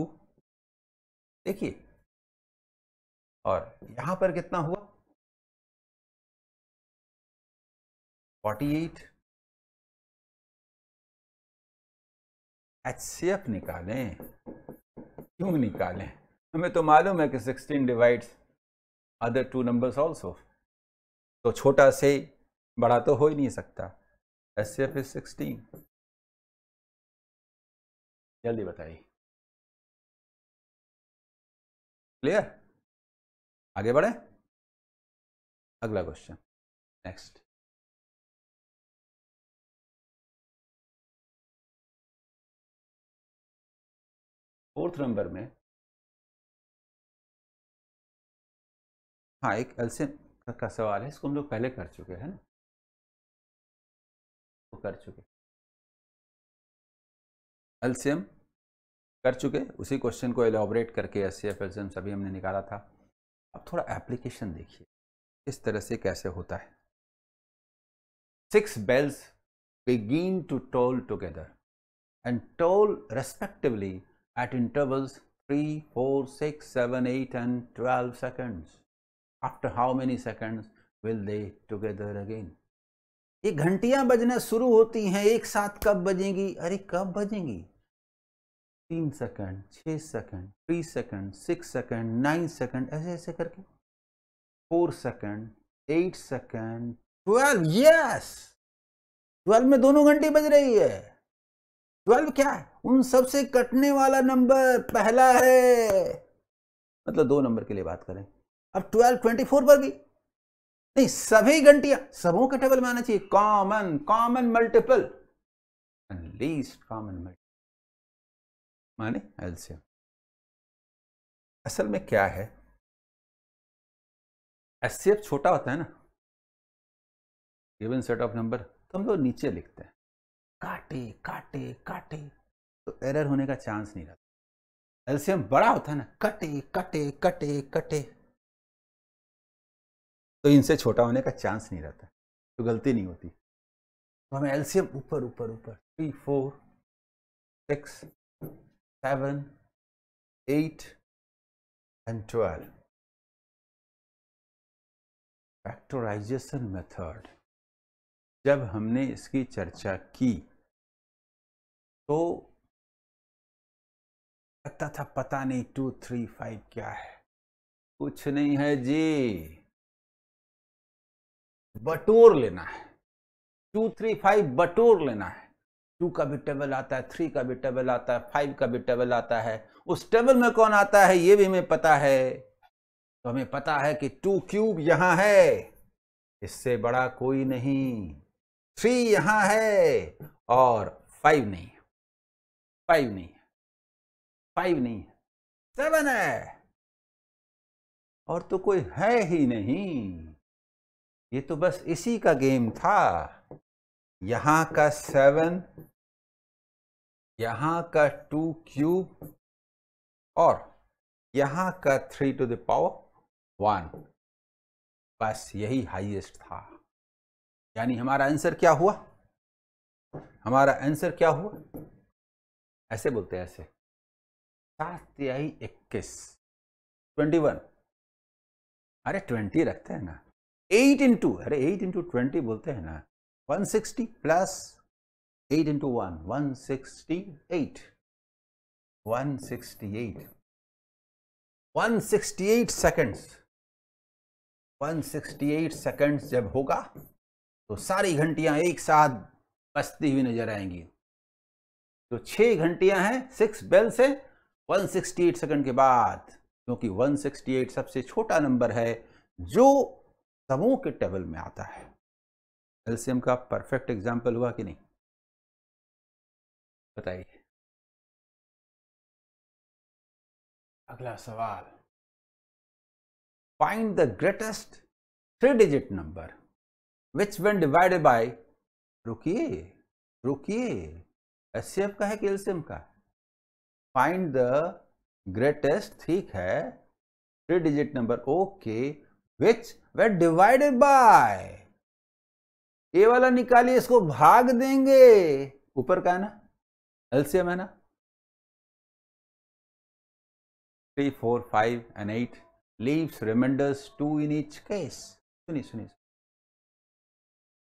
[SPEAKER 1] देखिए और यहां पर कितना हुआ forty eight H C F निकालें क्यों निकालें हमें तो मालूम है कि sixteen divides other two numbers also तो छोटा से बड़ा तो हो ही नहीं सकता एस एफ इज सिक्सटीन जल्दी बताइए क्लियर आगे बढ़े अगला क्वेश्चन नेक्स्ट फोर्थ नंबर में हाँ एक एलसीएम का सवाल है इसको हम लोग पहले कर चुके हैं ना कर चुके एलसीएम कर चुके उसी क्वेश्चन को एलोबरेट करके एस सी एफ एल्शियम सभी हमने निकाला था
[SPEAKER 2] अब थोड़ा एप्लीकेशन देखिए इस तरह से कैसे होता है six bells begin to toll together and toll respectively at intervals three four six seven eight and twelve seconds after how many seconds will they together again ये घंटियां बजना शुरू होती हैं एक साथ कब बजेंगी अरे कब बजेंगी तीन सेकंड छः second three second six second nine second ऐसे ऐसे करके four second eight second twelve yes twelve में दोनों घंटी बज रही है ट्वेल्व क्या है उन सबसे कटने वाला नंबर पहला है मतलब दो नंबर के लिए बात करें अब ट्वेल्व ट्वेंटी फोर पर भी नहीं सभी घंटियां सबों का टेबल में आना चाहिए
[SPEAKER 1] common common multiple least common multiple माने एलसीएम असल में क्या है एस छोटा होता है ना गिवन सेट
[SPEAKER 2] ऑफ नंबर तो हम लोग नीचे लिखते हैं काटे काटे काटे तो एरर होने का चांस नहीं रहता एल्सियम बड़ा होता है ना कटे कटे कटे कटे
[SPEAKER 1] तो इनसे छोटा होने का चांस नहीं रहता तो गलती नहीं होती तो हमें एल्सियम ऊपर ऊपर ऊपर three four six seven eight and twelve factorization method जब हमने इसकी चर्चा की तो लगता था पता नहीं टू थ्री फाइव क्या है कुछ नहीं है जी बटोर लेना है
[SPEAKER 2] टू थ्री फाइव बटोर लेना है टू का भी टेबल आता है थ्री का भी टेबल आता है फाइव का भी टेबल आता है उस टेबल में कौन आता है ये भी हमें पता है तो हमें पता है कि टू क्यूब यहां है इससे बड़ा कोई नहीं
[SPEAKER 1] थ्री यहां है और फाइव नहीं फाइव नहीं फाइव नहीं सेवन है
[SPEAKER 2] और तो कोई है ही नहीं ये तो बस इसी का गेम था यहां का सेवन यहां का टू क्यूब और यहां का three two the power one बस यही हाईएस्ट था यानी हमारा आंसर क्या हुआ हमारा आंसर क्या हुआ ऐसे बोलते हैं ऐसे सात तिहाई इक्कीस ट्वेंटी वन अरे ट्वेंटी रखते हैं ना एट इंटू अरे एट इंटू ट्वेंटी बोलते हैं ना one sixty plus eight into one one sixty eight one sixty eight one sixty eight seconds one sixty eight seconds जब होगा तो सारी घंटियां एक साथ बसती हुई नजर आएंगी तो छह घंटियां हैं सिक्स बेल से 168 सेकंड के बाद क्योंकि 168 सबसे छोटा नंबर है जो सबों के टेबल में आता है एलसीएम
[SPEAKER 1] का परफेक्ट एग्जाम्पल हुआ कि नहीं बताइए अगला सवाल find the greatest three digit number which when divided by
[SPEAKER 2] रुकिए रुकिए एस का है कि एलसीएम का फाइंड द ग्रेटेस्ट ठीक है three digit number okay okay. Which when divided by ये वाला निकालिए इसको भाग देंगे ऊपर का है ना एल्सियम है ना
[SPEAKER 1] three four five and eight leaves remainders two in each case सुनिए सुनिए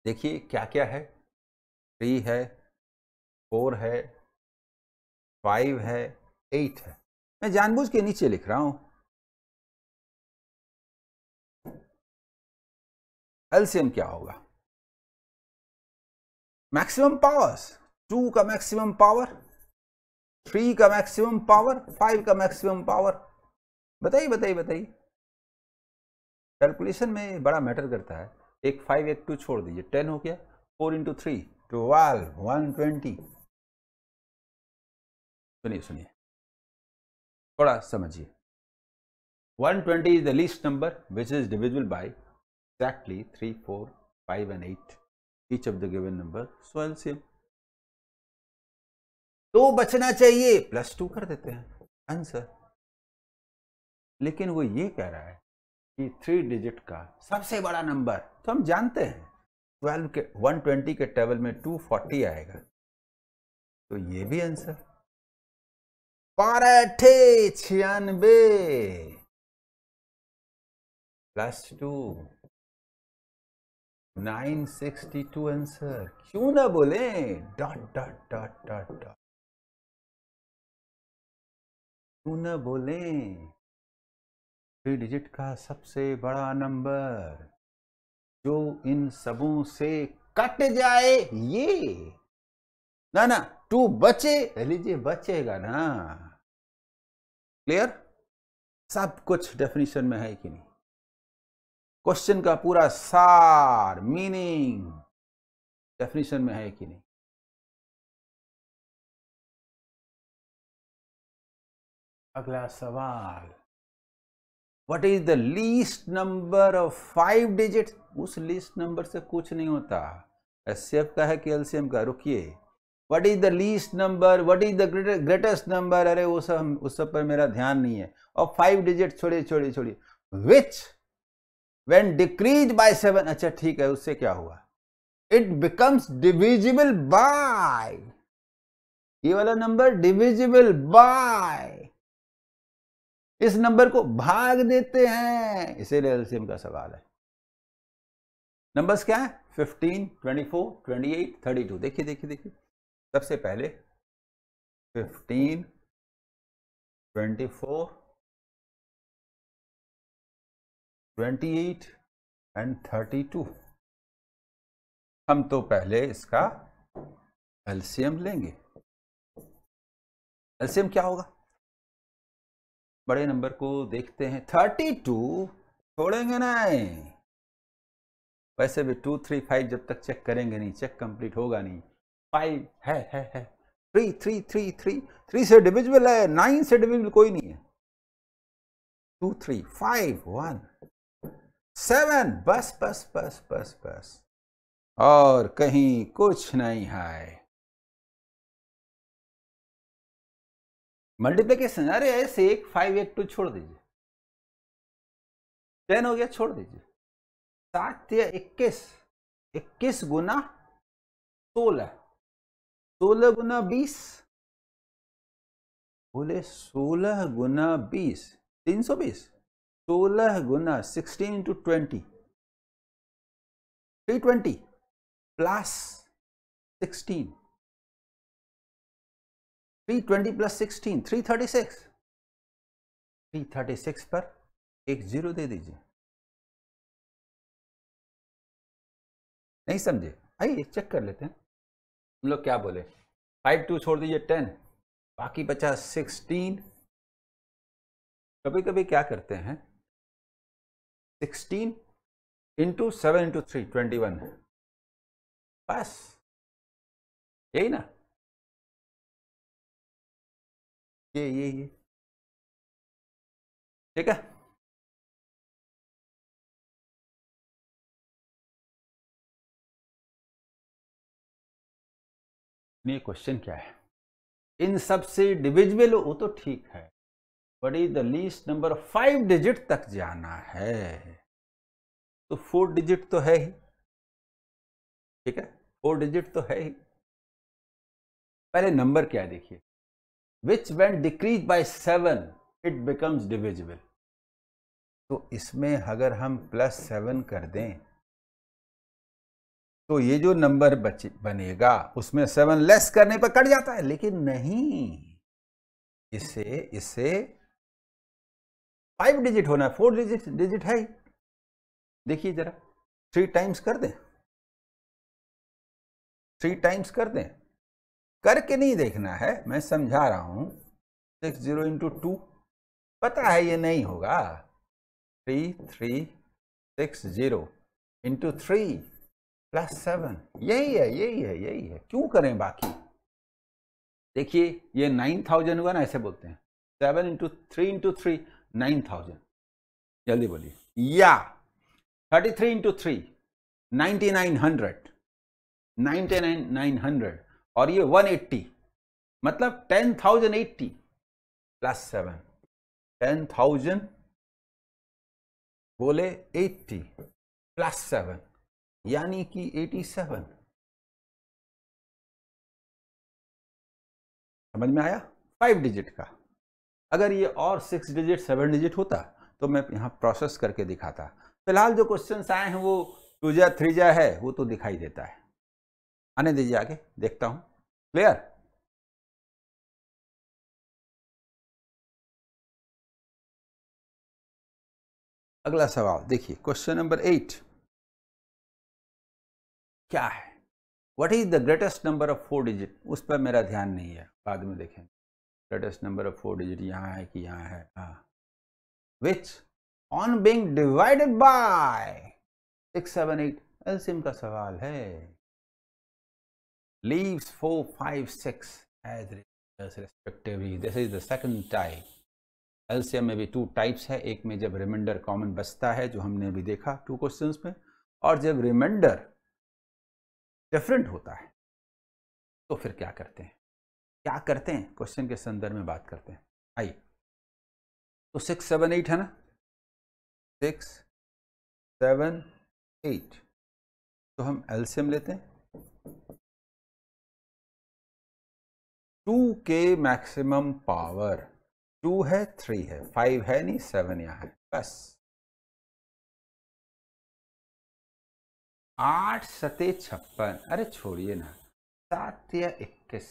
[SPEAKER 1] देखिए क्या क्या है थ्री है फोर है फाइव है एट है मैं जानबूझ के नीचे लिख रहा हूं एलसीएम क्या होगा मैक्सिमम पावर्स टू का मैक्सिमम पावर
[SPEAKER 2] थ्री का मैक्सिमम पावर फाइव का मैक्सिमम पावर बताइए बताइए बताइए कैलकुलेशन में बड़ा मैटर करता है एक फाइव एक टू छोड़ दीजिए टेन हो
[SPEAKER 3] गया
[SPEAKER 1] four into three twelve one twenty सुनिए सुनिए थोड़ा समझिए one twenty is the
[SPEAKER 2] least number which is divisible by exactly 3, 4, 5 and 8 each of the given number so LCM. तो बचना चाहिए प्लस टू कर देते हैं आंसर लेकिन वो ये कह रहा है कि थ्री डिजिट का सबसे बड़ा नंबर तो हम जानते हैं ट्वेल्व के वन ट्वेंटी के टेबल में टू फोर्टी आएगा तो ये भी आंसर
[SPEAKER 1] बारह छियानबे प्लस टू 962 आंसर क्यों ना बोले dot dot dot dot dot क्यों ना बोले थ्री डिजिट
[SPEAKER 2] का सबसे बड़ा नंबर जो इन सबों से कट जाए ये ना ना टू बचे लीजिए बचेगा ना क्लियर सब कुछ डेफिनेशन में है कि
[SPEAKER 1] नहीं क्वेश्चन का पूरा सार मीनिंग डेफिनेशन में है कि नहीं अगला सवाल what is the
[SPEAKER 2] least number of five digit उस लीस्ट नंबर से कुछ नहीं होता एस का है कि एलसीएम का रुकिए what is the least number what is the greatest number अरे वो सब उस सब पर मेरा ध्यान नहीं है और फाइव डिजिट छोड़िए छोड़िए छोड़िए which when decrease by seven अच्छा ठीक है उससे क्या हुआ इट बिकम्स डिविजिबल बाय ये वाला नंबर डिविजिबल बाय इस नंबर को भाग देते हैं इसीलिए एलसीएम का सवाल है नंबर्स क्या है 15,
[SPEAKER 1] 24, 28, 32 देखिए देखिए देखिए सबसे पहले 15, 24, 28 एंड 32 हम तो पहले इसका एल्सियम लेंगे
[SPEAKER 2] एल्सियम क्या होगा बड़े नंबर को देखते हैं 32 छोड़ेंगे ना वैसे भी टू थ्री फाइव जब तक चेक करेंगे नहीं चेक कंप्लीट होगा नहीं फाइव है है है three three three three three से डिविजिबल है नाइन से डिविजिबल कोई नहीं है two three five one
[SPEAKER 1] seven बस बस बस बस बस और कहीं कुछ नहीं है मल्टीप्लीकेशन अरे ऐसे एक फाइव एक टू छोड़ दीजिए टेन हो गया छोड़ दीजिए सात या इक्कीस इक्कीस गुना सोलह सोलह गुना बीस
[SPEAKER 2] बोले सोलह गुना बीस तीन सौ बीस सोलह
[SPEAKER 1] गुना sixteen into twenty three twenty plus sixteen three twenty plus sixteen three thirty six three thirty six पर एक जीरो दे दीजिए नहीं समझे आइए चेक कर लेते हैं हम लोग क्या बोले फाइव टू छोड़ दीजिए टेन बाकी बचा सिक्सटीन कभी कभी क्या करते हैं sixteen into seven into three twenty one है बस यही ना ये ये ये ठीक है क्वेश्चन क्या है इन सब से
[SPEAKER 2] डिविजिबल हो तो ठीक है बड़ी the least number five digit तक जाना
[SPEAKER 1] है तो फोर डिजिट तो है ही ठीक है फोर डिजिट तो है ही पहले नंबर क्या देखिए
[SPEAKER 2] which when decrease by seven it becomes divisible तो इसमें अगर हम प्लस सेवन कर दें तो ये जो नंबर बनेगा उसमें सेवन लेस करने पर कट जाता है लेकिन नहीं
[SPEAKER 1] इसे इसे फाइव डिजिट होना है फोर डिजिट डिजिट है देखिए जरा थ्री टाइम्स कर दें
[SPEAKER 2] थ्री टाइम्स कर दें करके नहीं देखना है मैं समझा रहा हूं सिक्स जीरो इंटू टू पता है ये नहीं होगा three three six zero into three plus seven
[SPEAKER 1] यही है यही
[SPEAKER 2] है यही है क्यों करें बाकी देखिए ये नाइन थाउजेंड हुआ ना ऐसे बोलते हैं seven into three into three nine thousand जल्दी बोलिए या thirty three into three ninety nine hundred ninety nine nine hundred और ये वन एट्टी मतलब ten thousand eighty plus seven ten thousand
[SPEAKER 1] बोले एट्टी प्लस सेवन यानी कि एटी सेवन समझ में आया फाइव डिजिट का अगर ये और सिक्स डिजिट सेवन डिजिट होता तो मैं यहाँ प्रोसेस
[SPEAKER 2] करके दिखाता फिलहाल जो क्वेश्चन आए हैं वो टू जा थ्री जा है वो तो दिखाई देता है
[SPEAKER 1] आने दीजिए आगे देखता हूँ क्लियर अगला सवाल देखिए क्वेश्चन नंबर एट क्या है
[SPEAKER 2] what is the greatest number of four digit उस पर मेरा ध्यान नहीं है बाद में देखें latest number of four digit यहाँ है कि यहाँ है which on being divided by six seven eight एल्सियम का सवाल है leaves 4 5 6 as respectively this is the second type एल्सियम में भी टू टाइप्स है एक में जब रिमाइंडर कॉमन बचता है जो हमने अभी देखा टू क्वेश्चंस में और जब रिमाइंडर
[SPEAKER 1] डिफरेंट होता है तो फिर क्या करते हैं क्या करते हैं क्वेश्चन के संदर्भ में बात करते हैं आइए तो सिक्स सेवन एट है ना सिक्स सेवन एट तो हम एल्सियम लेते हैं टू के मैक्सिमम पावर टू है थ्री है फाइव है नहीं सेवन यहां है बस आठ सते छप्पन अरे छोड़िए ना सात या इक्कीस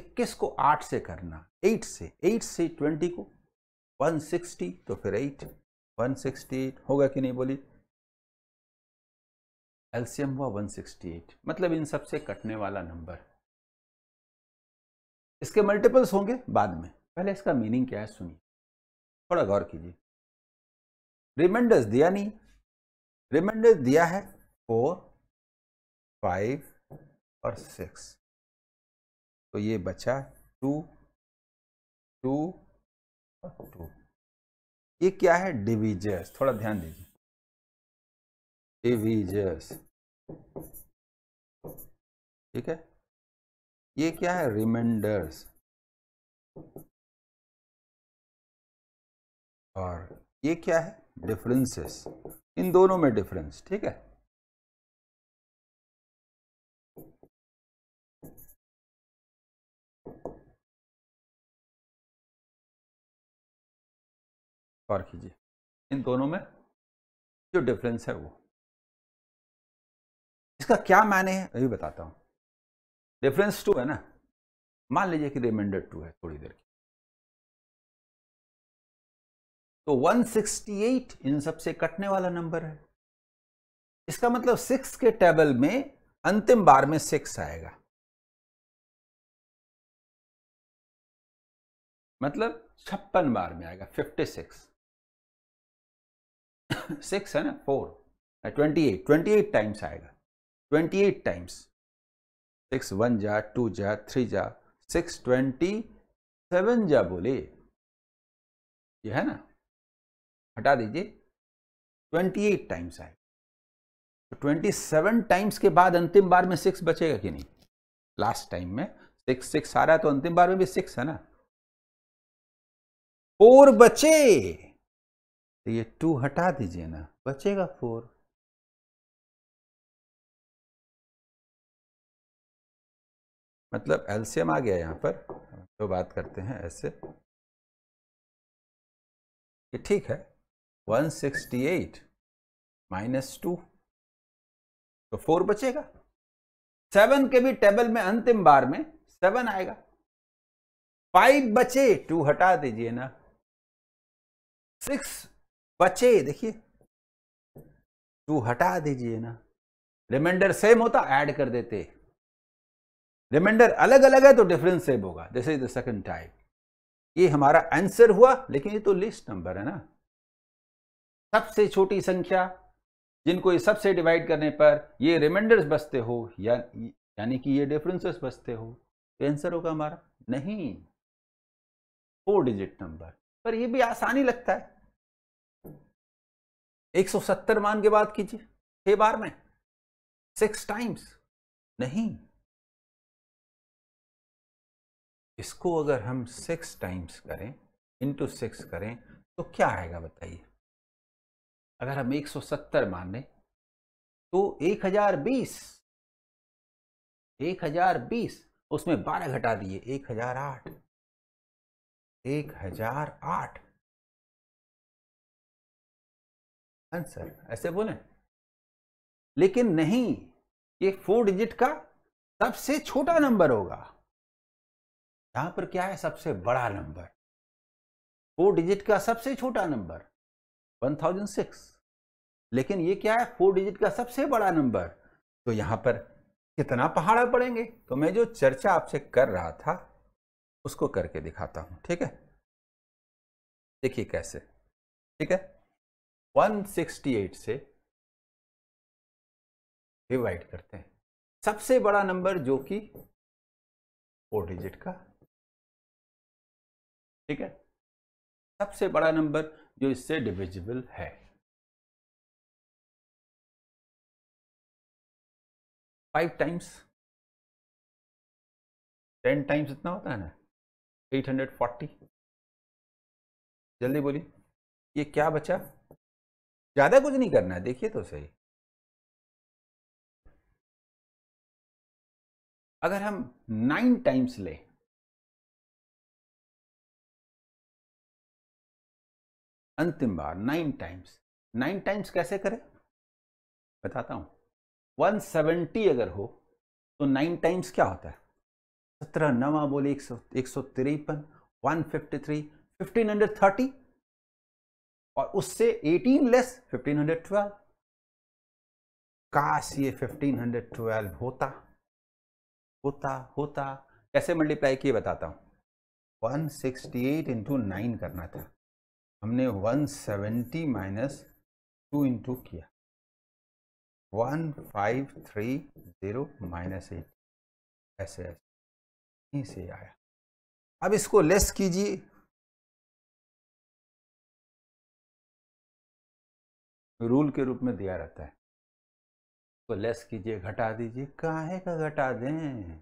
[SPEAKER 1] इक्कीस को आठ से करना
[SPEAKER 2] एट से एट से ट्वेंटी को वन सिक्सटी तो फिर एट वन सिक्सटी एट होगा कि नहीं बोली एल्सियम हुआ वन सिक्सटी एट
[SPEAKER 1] मतलब इन सबसे कटने वाला नंबर इसके मल्टीपल्स होंगे बाद में पहले इसका मीनिंग क्या है सुनिए थोड़ा गौर कीजिए
[SPEAKER 2] रिमाइंडर्स दिया नहीं रिमाइंडर्स दिया है फोर
[SPEAKER 1] फाइव और सिक्स तो ये बचा टू टू टू ये क्या है डिविजर्स थोड़ा ध्यान दीजिए डिविजर्स ठीक है ये क्या है रिमाइंडर्स और ये क्या है डिफरेंसेस इन दोनों में डिफरेंस ठीक है गौर कीजिए इन दोनों में जो डिफरेंस है वो इसका क्या मायने है वही बताता हूँ डिफरेंस टू है ना मान लीजिए कि रिमाइंडर टू है थोड़ी देर की तो 168 इन सबसे कटने वाला नंबर है इसका मतलब सिक्स के टेबल में अंतिम बार में सिक्स आएगा मतलब छप्पन बार में आएगा 56
[SPEAKER 2] सिक्स है ना four twenty eight twenty eight times आएगा twenty eight times six one जा टू जा थ्री जा सिक्स ट्वेंटी सेवन जा बोले ये है ना हटा दीजिए ट्वेंटी एट टाइम्स आएगा तो ट्वेंटी सेवन टाइम्स के बाद अंतिम बार में सिक्स बचेगा कि नहीं लास्ट टाइम में सिक्स सिक्स आ रहा है तो अंतिम बार में भी सिक्स है ना
[SPEAKER 1] फोर बचे तो ये टू हटा दीजिए ना बचेगा फोर मतलब एल्सियम आ गया यहां पर तो बात करते हैं ऐसे ये ठीक है 168 माइनस टू तो फोर बचेगा
[SPEAKER 2] सेवन के भी टेबल में अंतिम बार में सेवन आएगा फाइव बचे टू हटा दीजिए ना सिक्स बचे देखिए टू हटा दीजिए ना रिमाइंडर सेम होता ऐड कर देते रिमाइंडर अलग अलग है तो डिफरेंस सेम होगा this is the second type ये हमारा आंसर हुआ लेकिन ये तो लिस्ट नंबर है ना सबसे छोटी संख्या जिनको ये सबसे डिवाइड करने पर ये रिमाइंडर्स बचते हो या यानी कि ये डिफरेंसेस बचते हो तो आंसर होगा हमारा नहीं फोर डिजिट नंबर पर ये भी आसानी लगता है
[SPEAKER 1] 170 मान के बात कीजिए छह बार में सिक्स टाइम्स नहीं इसको अगर हम सिक्स टाइम्स करें इंटू सिक्स करें तो क्या आएगा बताइए
[SPEAKER 2] अगर हम 170 मान लें तो 1020
[SPEAKER 1] 1020 उसमें 12 घटा दिए 1008 1008 आंसर ऐसे बोले लेकिन नहीं ये फोर
[SPEAKER 2] डिजिट का सबसे छोटा नंबर होगा यहां पर क्या है सबसे बड़ा नंबर फोर डिजिट का सबसे छोटा नंबर वन थाउजेंड सिक्स लेकिन ये क्या है फोर डिजिट का सबसे बड़ा नंबर तो यहां पर कितना पहाड़ा पड़ेंगे तो मैं जो चर्चा आपसे कर रहा था उसको करके
[SPEAKER 1] दिखाता हूं ठीक है देखिए कैसे ठीक है 168 से डिवाइड करते हैं सबसे बड़ा नंबर जो कि फोर डिजिट का ठीक है सबसे बड़ा नंबर जो इससे डिविजिबल है फाइव टाइम्स टेन टाइम्स इतना होता है ना एट हंड्रेड फोर्टी जल्दी बोलिए ये क्या बचा ज़्यादा कुछ नहीं करना है देखिए तो सही अगर हम नाइन टाइम्स ले अंतिम बार नाइन टाइम्स नाइन टाइम्स कैसे करें बताता हूं 170 अगर हो
[SPEAKER 2] तो नाइन टाइम्स क्या होता है सत्रह नवा बोले एक सौ एक सौ तिरपन one fifty three fifteen hundred thirty और उससे 18 लेस 1512 काश ये 1512 होता होता होता कैसे मल्टीप्लाई किए बताता हूं 168 सिक्सटी एट इंटू नाइन करना था हमने 170 सेवेंटी माइनस
[SPEAKER 1] टू इंटू किया one five three zero minus eight ऐसे ऐसे यहीं से आया अब इसको लेस कीजिए रूल के रूप में दिया रहता है तो लेस कीजिए घटा दीजिए
[SPEAKER 2] काहे का घटा दें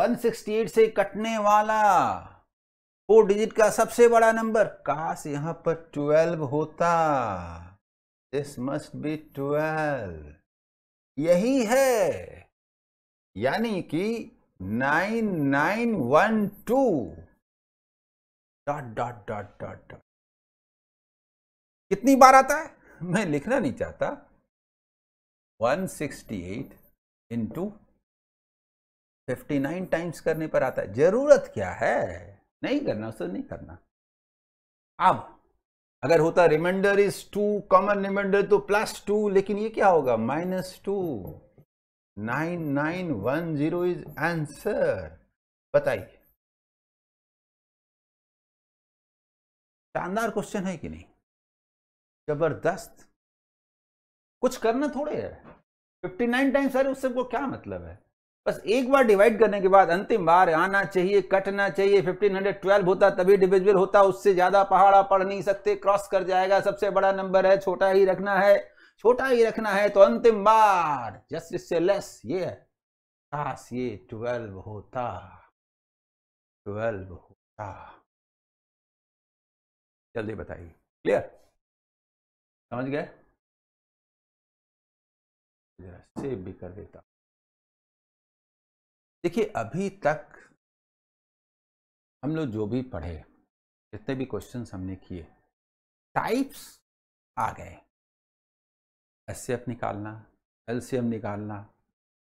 [SPEAKER 2] 168 से कटने वाला फोर डिजिट का सबसे बड़ा नंबर काश यहां पर 12 होता दिस मस्ट बी 12 यही
[SPEAKER 1] है यानी कि 9912 dot dot dot dot dot कितनी बार आता है मैं लिखना नहीं चाहता 168 sixty
[SPEAKER 2] eight into fifty times करने पर आता है जरूरत क्या है नहीं करना उसे नहीं करना अब अगर होता remainder is two common remainder तो प्लस टू लेकिन ये क्या होगा minus two
[SPEAKER 1] nine nine one zero is answer बताइए शानदार क्वेश्चन है कि नहीं जबरदस्त कुछ करना थोड़े है फिफ्टी नाइन
[SPEAKER 2] टाइम्स अरे उससे को क्या मतलब है बस एक बार डिवाइड करने के बाद अंतिम बार आना चाहिए कटना चाहिए 1512 होता तभी डिविजिबल होता उससे ज्यादा पहाड़ा पढ़ नहीं सकते क्रॉस कर जाएगा सबसे बड़ा नंबर है छोटा ही रखना है छोटा ही रखना है तो अंतिम बार जस्ट इससे
[SPEAKER 1] लेस ये है खास ये ट्वेल्व होता ट्वेल्व होता जल्दी बताइए क्लियर समझ गए जरा सेव भी कर देता देखिए अभी तक हम लोग जो भी पढ़े जितने भी क्वेश्चन हमने किए टाइप्स
[SPEAKER 2] आ गए एस निकालना एल निकालना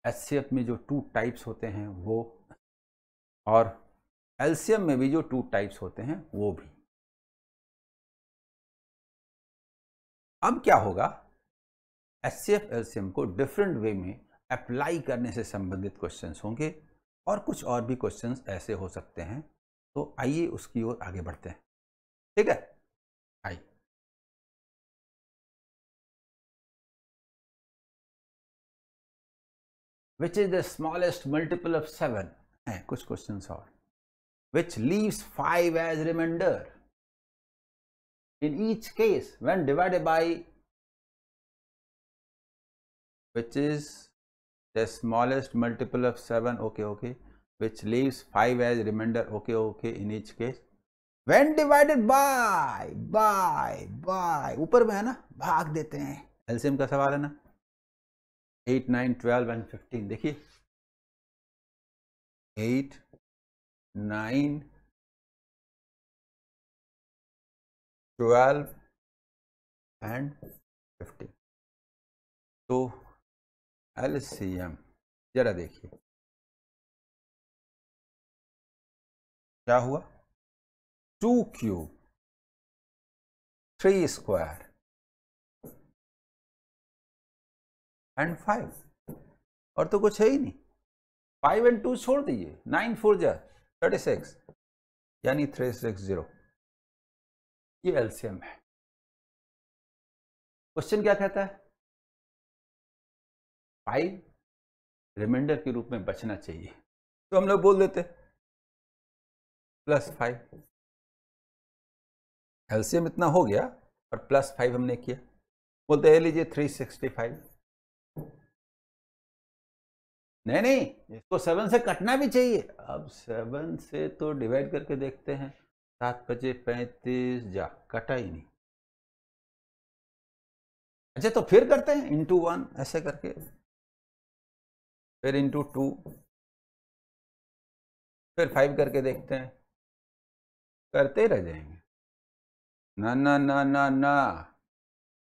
[SPEAKER 2] एस में जो टू टाइप्स होते हैं वो और एल में भी जो टू टाइप्स होते हैं वो भी अब क्या होगा एस सी एफ एम को डिफरेंट वे में अप्लाई करने से संबंधित क्वेश्चंस होंगे और कुछ और भी क्वेश्चंस ऐसे हो सकते हैं
[SPEAKER 1] तो आइए उसकी ओर आगे बढ़ते हैं ठीक है आइए which is the smallest multiple of seven है कुछ क्वेश्चन और which leaves five as remainder in each case when divided by which is
[SPEAKER 2] the smallest multiple of 7 okay okay which leaves 5 as remainder okay okay in each case when divided by by by
[SPEAKER 1] upar mein hai na bhag dete hain
[SPEAKER 2] LCM ka sawal hai na 8 9 12
[SPEAKER 1] and 15 dekhiye 8 9 twelve and fifteen तो एल सी एम जरा देखिए क्या हुआ two cube three square and five
[SPEAKER 2] और तो कुछ है ही नहीं फाइव एंड टू छोड़ दीजिए नाइन फोर जा थर्टी सिक्स
[SPEAKER 1] यानी थ्री सिक्स जीरो ये एलसीएम है क्वेश्चन क्या कहता है फाइव रिमाइंडर के रूप में बचना चाहिए तो हम लोग बोल देते प्लस फाइव एलसीएम इतना हो गया और
[SPEAKER 2] प्लस फाइव हमने किया बोलते हैं लीजिए थ्री सिक्सटी फाइव नहीं नहीं इसको सेवन से कटना भी चाहिए अब सेवन से तो डिवाइड करके देखते हैं सात बजे पैंतीस जा कटा ही नहीं
[SPEAKER 1] अच्छा तो फिर करते हैं इंटू वन ऐसे करके फिर इंटू टू फिर फाइव करके देखते हैं करते रह जाएंगे ना ना ना ना ना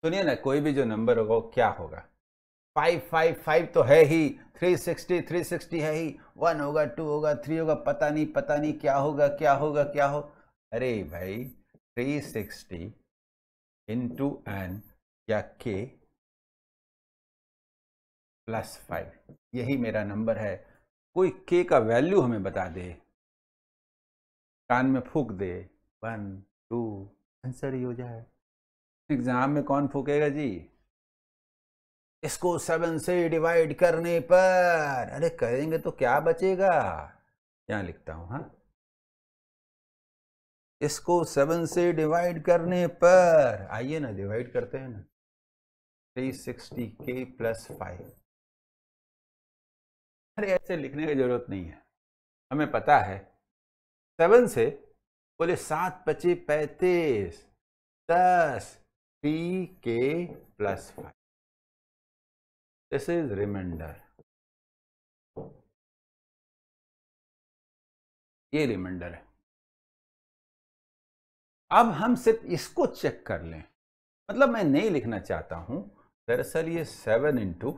[SPEAKER 2] सुनिए ना कोई भी जो नंबर होगा वो क्या होगा फाइव फाइव फाइव तो है ही थ्री सिक्सटी थ्री सिक्सटी है ही वन होगा टू होगा थ्री होगा पता नहीं पता नहीं क्या होगा क्या होगा क्या होगा अरे भाई 360 सिक्सटी इन टू एन या के प्लस फाइव यही मेरा नंबर है कोई के का वैल्यू हमें बता दे कान में फूक दे वन टू आंसर ही हो जाए एग्जाम में कौन फूकेगा जी इसको सेवन से डिवाइड करने पर अरे करेंगे तो क्या बचेगा यहां लिखता हूँ हाँ इसको सेवन से डिवाइड करने पर आइए ना
[SPEAKER 1] डिवाइड करते हैं ना थ्री सिक्सटी के प्लस फाइव अरे ऐसे लिखने की जरूरत नहीं है हमें पता है
[SPEAKER 2] सेवन से बोले सात पचे पैंतीस दस
[SPEAKER 1] पी के plus five this is remainder ये रिमाइंडर है अब हम सिर्फ इसको चेक कर लें
[SPEAKER 2] मतलब मैं नहीं लिखना चाहता हूं दरअसल ये सेवन इंटू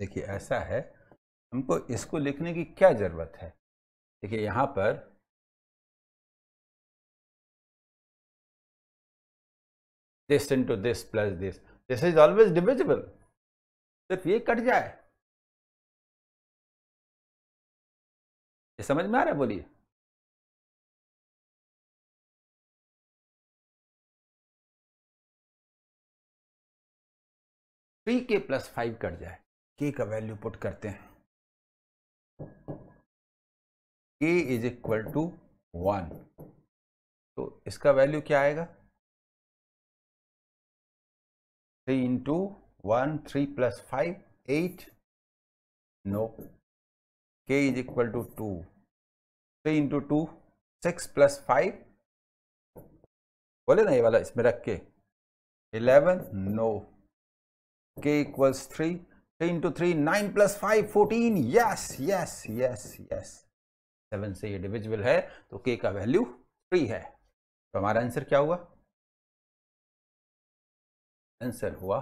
[SPEAKER 2] देखिए ऐसा
[SPEAKER 1] है हमको इसको लिखने की क्या ज़रूरत है देखिए यहां पर this into this plus this this is always divisible सिर्फ ये कट जाए ये समझ में आ रहा है बोलिए पी के प्लस फाइव कट जाए के का वैल्यू पुट करते हैं के इज इक्वल टू वन तो इसका वैल्यू क्या आएगा three into one three plus five eight no k is equal to two three into two six plus five बोले ना ये वाला इसमें रख के
[SPEAKER 2] eleven no k equals 3. 3 into 3, 9 plus 5, 14. Yes, yes, yes, yes. 7 से ये डिविजिबल है तो
[SPEAKER 1] k का वैल्यू 3 है तो हमारा आंसर क्या हुआ आंसर हुआ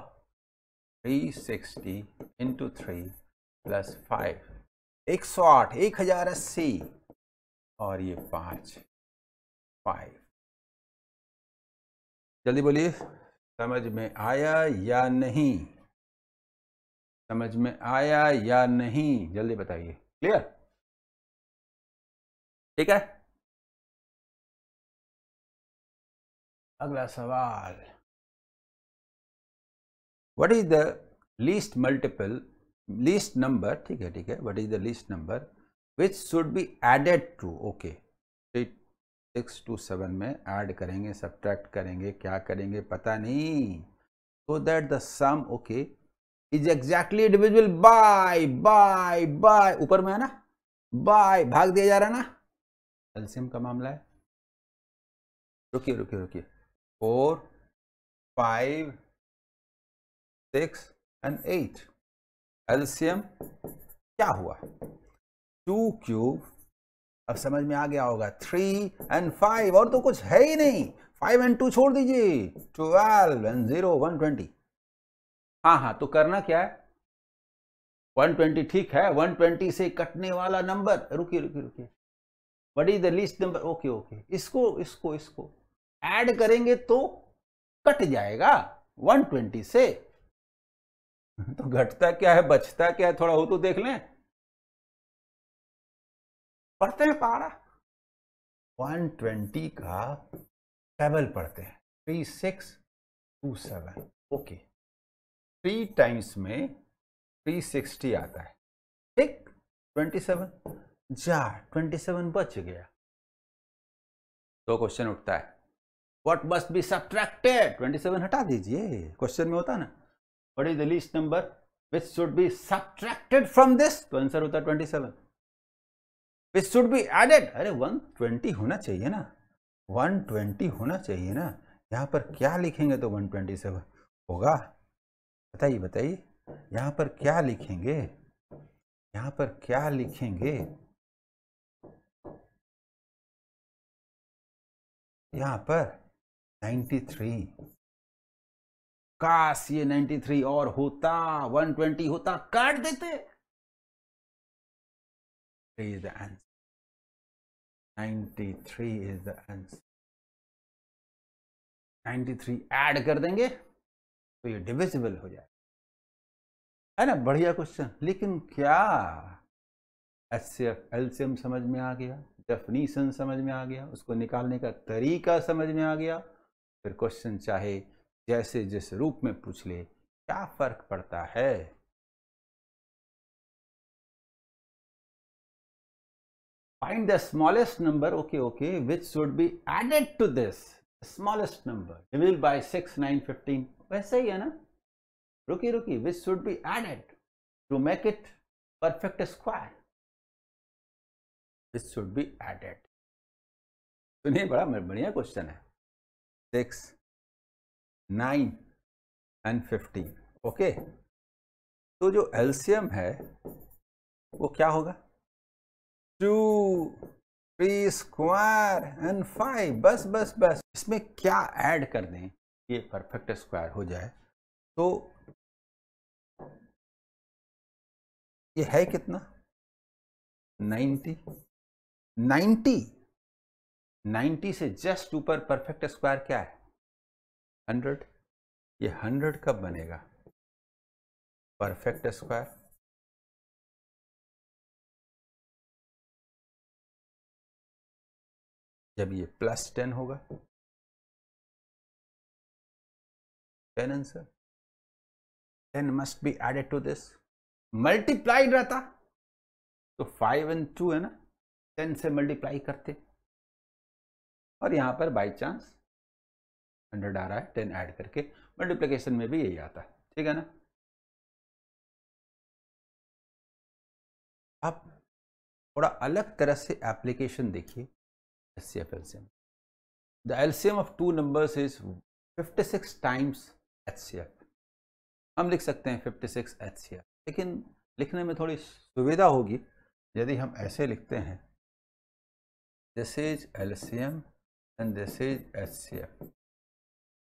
[SPEAKER 1] 360 इंटू थ्री प्लस फाइव एक सौ आठ एक हजार अस्सी और ये पाँच फाइव जल्दी बोलिए समझ में आया या नहीं समझ में आया या नहीं जल्दी बताइए क्लियर ठीक है अगला सवाल what is the least multiple least
[SPEAKER 2] number ठीक है ठीक है what is the least number which should be added to okay six two seven में ऐड करेंगे सब्ट्रैक्ट करेंगे क्या करेंगे पता नहीं so that the sum okay is exactly divisible by by by ऊपर में है ना बाय भाग दिया जा रहा है ना एल्सियम का
[SPEAKER 1] मामला है रुकिए रुकिए रुकिए four five six and eight एल्सियम
[SPEAKER 2] क्या हुआ टू क्यूब अब समझ में आ गया होगा थ्री एंड फाइव और तो कुछ है ही नहीं फाइव एंड टू छोड़ दीजिए twelve and zero one twenty हाँ हाँ तो करना क्या है 120 ठीक है 120 से कटने वाला नंबर रुकिए रुकिए रुकिए what is the least number okay okay इसको इसको इसको ऐड करेंगे तो कट जाएगा
[SPEAKER 1] 120 से तो घटता क्या है बचता क्या है थोड़ा हो तो देख लें पढ़ते हैं पारा 120 का टेबल पढ़ते हैं three six two
[SPEAKER 2] seven okay three times में थ्री सिक्सटी आता है ठीक ट्वेंटी सेवन जा ट्वेंटी सेवन बच गया तो क्वेश्चन उठता है what must be subtracted twenty seven हटा दीजिए क्वेश्चन में होता ना what is the least number which should be subtracted from this तो आंसर होता है twenty seven which should be added अरे वन ट्वेंटी होना चाहिए ना वन ट्वेंटी होना चाहिए ना यहाँ पर क्या लिखेंगे तो वन ट्वेंटी सेवन होगा बताइए बताइए यहाँ पर क्या लिखेंगे
[SPEAKER 1] यहाँ पर क्या लिखेंगे यहाँ पर 93 काश ये 93 और होता 120 होता काट देते is ninety three 93 the the ninety 93 add कर देंगे तो ये डिविजिबल हो जाए है ना बढ़िया क्वेश्चन लेकिन
[SPEAKER 2] क्या एल्सियम समझ में आ गया डेफिनीसन समझ में आ गया उसको निकालने का तरीका समझ में आ गया फिर क्वेश्चन चाहे जैसे
[SPEAKER 1] जिस रूप में पूछ ले क्या फर्क पड़ता है find the smallest number okay
[SPEAKER 2] okay which should be added to this smallest number divided by six nine fifteen वैसे ही है ना रुकी रुकी which should be added to make it
[SPEAKER 1] perfect square which should be added सुनिए बड़ा बढ़िया क्वेश्चन है six nine and fifteen okay तो जो एल्सियम है
[SPEAKER 2] वो क्या होगा two three square and five बस बस बस इसमें क्या ऐड कर दें ये परफेक्ट स्क्वायर
[SPEAKER 1] हो जाए तो ये है कितना 90 90
[SPEAKER 2] 90 से जस्ट ऊपर परफेक्ट स्क्वायर क्या है 100
[SPEAKER 1] ये 100 कब बनेगा परफेक्ट स्क्वायर जब ये प्लस टेन होगा 10 answer 10 must be added to this multiplied रहता
[SPEAKER 2] तो फाइव एंड टू है ना टेन से मल्टीप्लाई करते
[SPEAKER 1] और यहाँ पर बाई चांस हंड्रेड आ रहा है टेन ऐड करके मल्टीप्लीकेशन में भी यही आता है ठीक है ना आप थोड़ा अलग तरह से एप्लीकेशन देखिए
[SPEAKER 2] S C F LCM the LCM of two numbers is 56 times H C F हम लिख सकते हैं fifty six H C F लेकिन लिखने में थोड़ी सुविधा होगी यदि हम ऐसे लिखते हैं this is L C M and this is H C F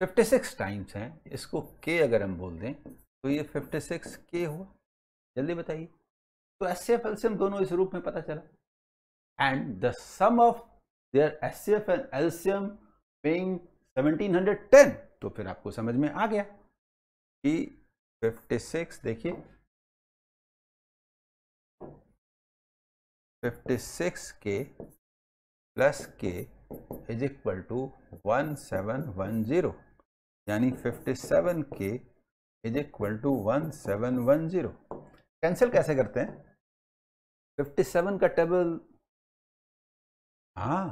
[SPEAKER 2] fifty six times हैं इसको के अगर हम बोल दें तो ये फिफ्टी सिक्स के हुआ जल्दी बताइए तो S C F L C M दोनों इस रूप में पता चला and the sum of their S C F and L C M paying seventeen hundred ten तो फिर आपको समझ में आ
[SPEAKER 1] गया कि फिफ्टी सिक्स देखिए fifty six K plus
[SPEAKER 2] K is equal to one seven one zero यानी fifty seven K is equal to one seven one zero cancel कैसे करते
[SPEAKER 1] हैं फिफ्टी सेवन का टेबल हाँ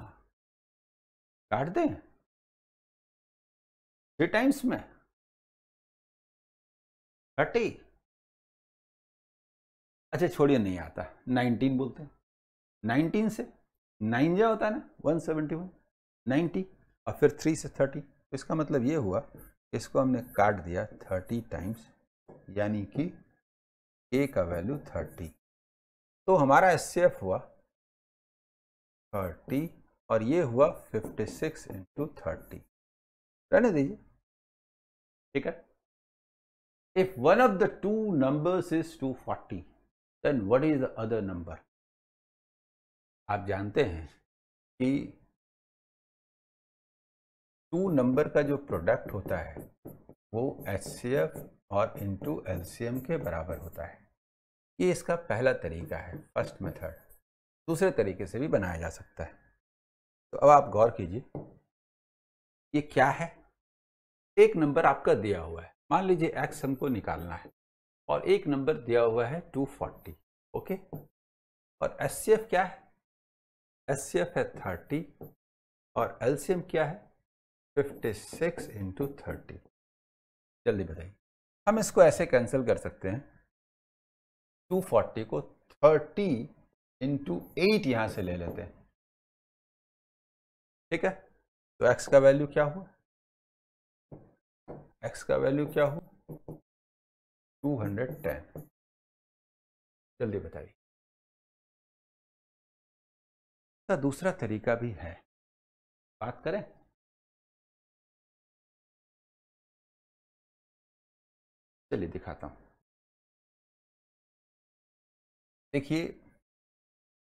[SPEAKER 1] काट दें थ्री टाइम्स में थर्टी अच्छा छोड़िए नहीं आता नाइनटीन बोलते हैं नाइनटीन से नाइन जो होता है ना वन
[SPEAKER 2] सेवेंटी वन नाइन्टी और फिर थ्री से थर्टी तो इसका मतलब ये हुआ इसको हमने काट दिया थर्टी टाइम्स यानी कि ए का वैल्यू थर्टी
[SPEAKER 1] तो हमारा एस हुआ थर्टी और ये हुआ फिफ्टी सिक्स इंटू थर्टी रहने दीजिए
[SPEAKER 2] ठीक है if one of the two numbers is 240
[SPEAKER 1] then what is the other number आप जानते हैं कि टू नंबर का जो प्रोडक्ट होता है
[SPEAKER 2] वो एस सी एफ और इंटू एल के बराबर होता है ये इसका पहला तरीका है फर्स्ट मेथड दूसरे तरीके से भी बनाया जा सकता है तो अब आप गौर कीजिए ये क्या है एक नंबर आपका दिया हुआ है मान लीजिए एक्स हमको निकालना है और एक नंबर दिया हुआ है 240 ओके और एस क्या है एस है 30 और एलसीएम क्या है 56 सिक्स इंटू थर्टी जल्दी बताइए हम इसको ऐसे कैंसिल कर सकते हैं 240
[SPEAKER 1] को 30 इंटू एट यहाँ से ले लेते हैं ठीक है तो एक्स का वैल्यू क्या हुआ एक्स का वैल्यू क्या हो 210 जल्दी बताइए इसका दूसरा तरीका भी है बात करें चलिए दिखाता हूं देखिए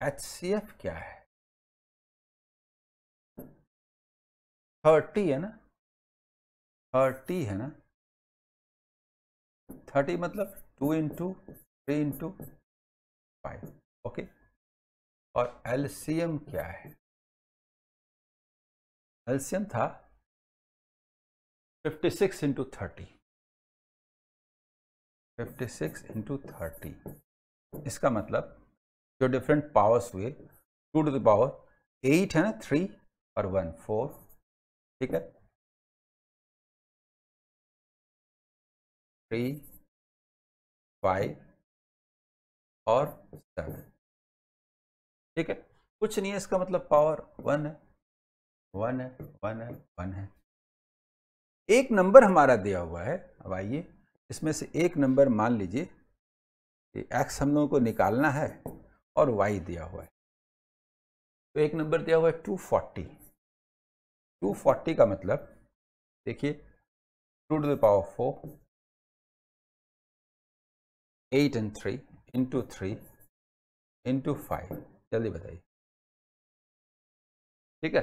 [SPEAKER 1] एच क्या है थर्टी है ना थर्टी है ना थर्टी मतलब two into three into five okay और एलसीएम क्या है एलसीएम था fifty six into thirty fifty six into thirty इसका मतलब जो डिफरेंट पावर्स हुए two to the power eight है ना थ्री और वन फोर ठीक है थ्री फाइव और सेवन ठीक है कुछ नहीं है इसका मतलब पावर वन है
[SPEAKER 2] वन है वन है वन है एक नंबर हमारा दिया हुआ है अब आइए इसमें से एक नंबर मान लीजिए कि एक्स हम लोगों को निकालना है और वाई दिया हुआ है तो एक नंबर दिया हुआ है टू फोर्टी
[SPEAKER 1] टू फोर्टी का मतलब देखिए two to the power four eight and three into three into five जल्दी बताइए ठीक है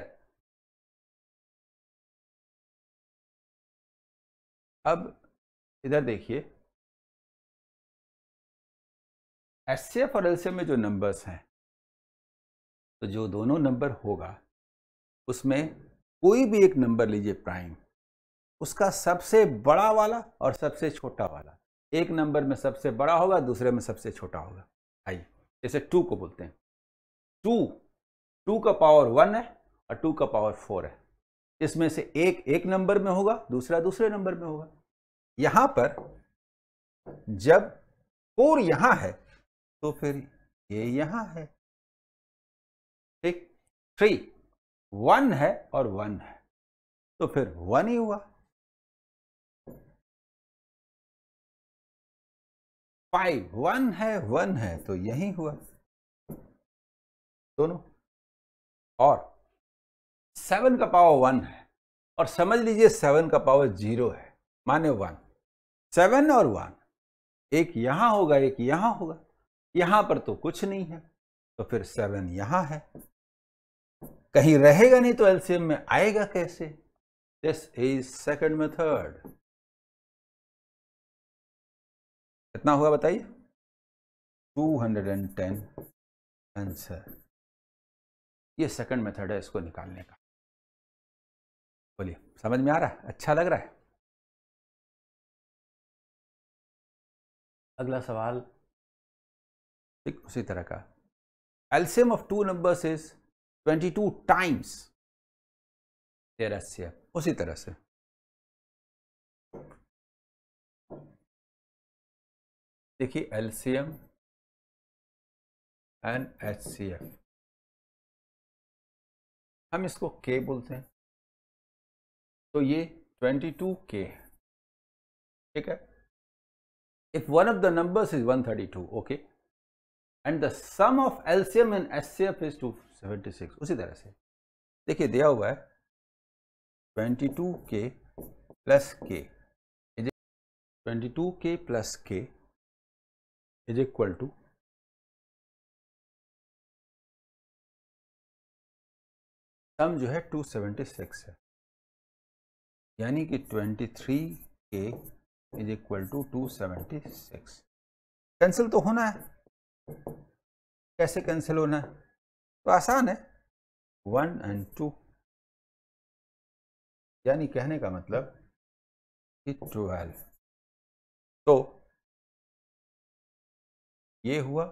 [SPEAKER 1] अब इधर देखिए एफ और एल में जो नंबर्स हैं तो जो दोनों नंबर होगा
[SPEAKER 2] उसमें कोई भी एक नंबर लीजिए प्राइम उसका सबसे बड़ा वाला और सबसे छोटा वाला एक नंबर में सबसे बड़ा होगा दूसरे में सबसे छोटा होगा आइए जैसे टू को बोलते हैं टू टू का पावर वन है और टू का पावर फोर है इसमें से एक एक नंबर में होगा दूसरा दूसरे नंबर में होगा
[SPEAKER 1] यहां पर जब फोर यहां है तो फिर ये यहां है ठीक थ्री वन है और वन है तो फिर वन ही हुआ फाइव वन है वन है तो यही हुआ दोनों और
[SPEAKER 2] सेवन का पावर वन है और समझ लीजिए सेवन का पावर जीरो है माने वन सेवन और वन एक यहां होगा एक यहां होगा यहां पर तो कुछ नहीं है तो फिर सेवन यहां है कहीं रहेगा
[SPEAKER 1] नहीं तो एलसीएम में आएगा कैसे
[SPEAKER 2] दिस इज सेकंड मेथड
[SPEAKER 1] कितना हुआ बताइए 210 आंसर ये सेकंड मेथड है इसको निकालने का बोलिए समझ में आ रहा है अच्छा लग रहा है अगला सवाल ठीक उसी तरह का LCM of two numbers is 22 times उसी तरह से देखिए एलसीएम एंड एफ हम इसको के बोलते हैं तो ये 22 के है ठीक है if one of the numbers is 132 okay
[SPEAKER 2] and the sum of M and H C F is six उसी तरह से देखिए दिया हुआ है 22 K plus K
[SPEAKER 1] twenty two K plus K is equal to sum जो है 276 है यानी कि 23 के
[SPEAKER 2] इज इक्वल टू 276 कैंसिल तो होना है
[SPEAKER 1] कैसे कैंसिल होना है तो आसान है वन एंड टू यानी कहने का मतलब कि ट्वेल्व तो ये हुआ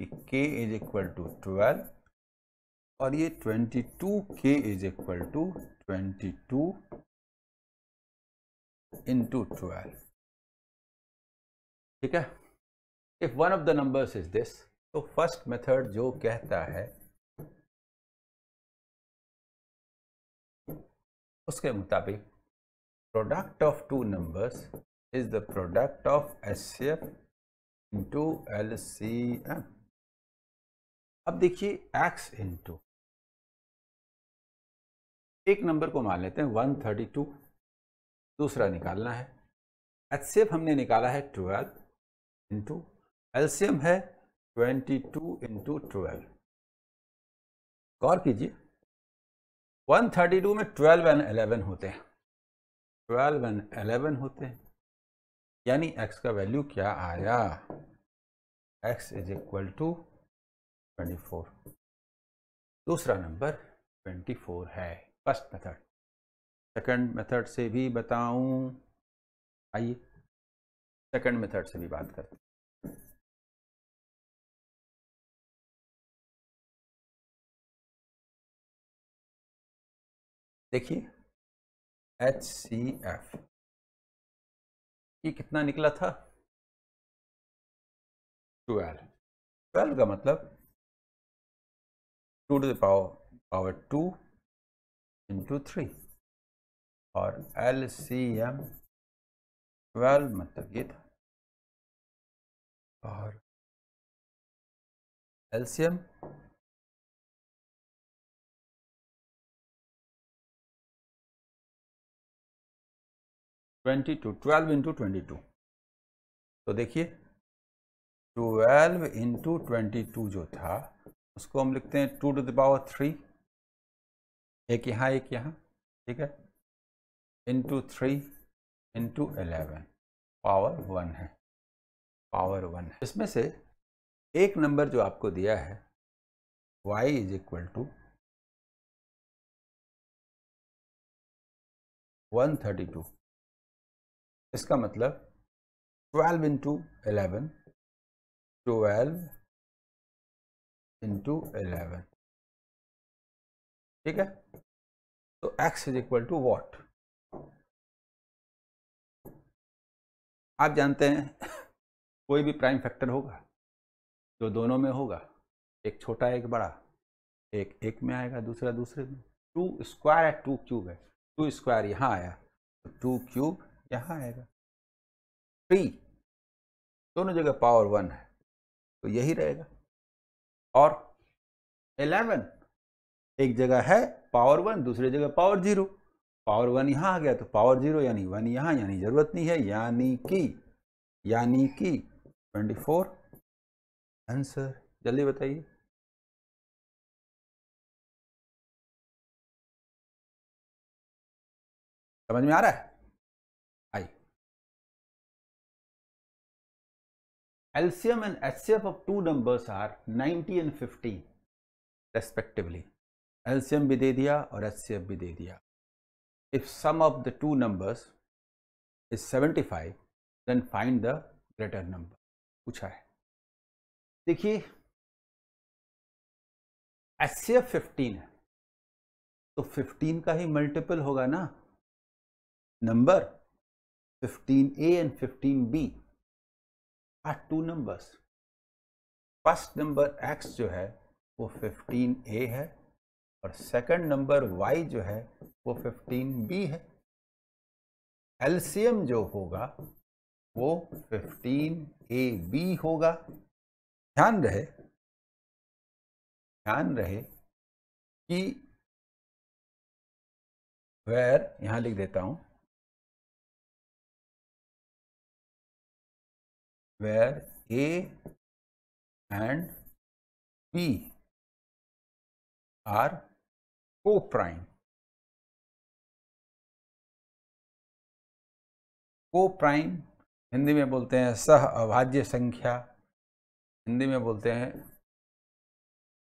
[SPEAKER 1] कि k is equal to twelve और ये twenty two K is equal to twenty two into twelve ठीक है if one of the numbers is this तो फर्स्ट मेथड जो कहता है उसके मुताबिक product of two numbers is the product of S C F into L C M अब देखिए एक्स इंटू एक नंबर को मान लेते हैं वन थर्टी टू दूसरा निकालना है
[SPEAKER 2] एच सी एफ हमने निकाला है ट्वेल्व इंटू एम है ट्वेंटी टू इंटू ट्वेल्व गौर कीजिए टू में ट्वेल्व एंड एलेवन होते हैं ट्वेल्व एंड एलेवन होते
[SPEAKER 3] हैं
[SPEAKER 1] यानी एक्स का वैल्यू क्या आया x is equal to twenty four दूसरा नंबर ट्वेंटी फोर है फर्स्ट मेथड सेकंड मेथड से भी बताऊं आइए सेकंड मेथड से भी बात करते देखिए एच सी एफ ये कितना निकला था ट्वेल्व ट्वेल्व का मतलब टू टू दावर पावर टू इंटू थ्री और एल सी एम ट्वेल्व मतलब ये था और L C M twenty two twelve into twenty two तो देखिए ट्वेल्व इंटू
[SPEAKER 2] ट्वेंटी टू जो था उसको हम लिखते हैं two to the power three
[SPEAKER 1] एक यहाँ एक यहाँ ठीक है into three into eleven power one है पावर वन है इसमें से एक नंबर जो आपको दिया है Y is equal to one thirty two इसका मतलब twelve into eleven twelve into eleven ठीक है तो x is equal to what आप जानते हैं कोई भी प्राइम फैक्टर होगा
[SPEAKER 2] जो दोनों में होगा एक छोटा एक बड़ा एक एक में आएगा दूसरा दूसरे में टू स्क्वायर है टू क्यूब है टू स्क्वायर यहाँ आया तो टू क्यूब
[SPEAKER 1] यहाँ आएगा थ्री दोनों जगह पावर वन है तो यही रहेगा और एलेवन एक जगह है
[SPEAKER 2] पावर वन दूसरी जगह पावर जीरो पावर वन यहां आ गया तो पावर जीरो यानी वन यहां यानी जरूरत नहीं
[SPEAKER 1] है यानी कि यानी कि ट्वेंटी फोर आंसर जल्दी बताइए समझ में आ रहा है LCM and HCF of two numbers are 90 and 50 respectively. LCM भी दे दिया
[SPEAKER 2] और HCF भी दे दिया. If sum of the two numbers is
[SPEAKER 1] 75, then find the greater number. पूछा है. देखिए एस सी एफ फिफ्टीन है तो फिफ्टीन का ही मल्टीपल होगा ना number
[SPEAKER 2] fifteen A and fifteen B are two numbers first number X जो है वो 15a ए है और सेकंड नंबर वाई जो है वो 15b बी है एलसीएम जो
[SPEAKER 1] होगा वो 15ab ए बी होगा ध्यान रहे ध्यान रहे कि वेर यहां लिख देता हूं where A and B are co-prime. Coprime Hindi में बोलते हैं सह अभाज्य संख्या हिंदी में बोलते हैं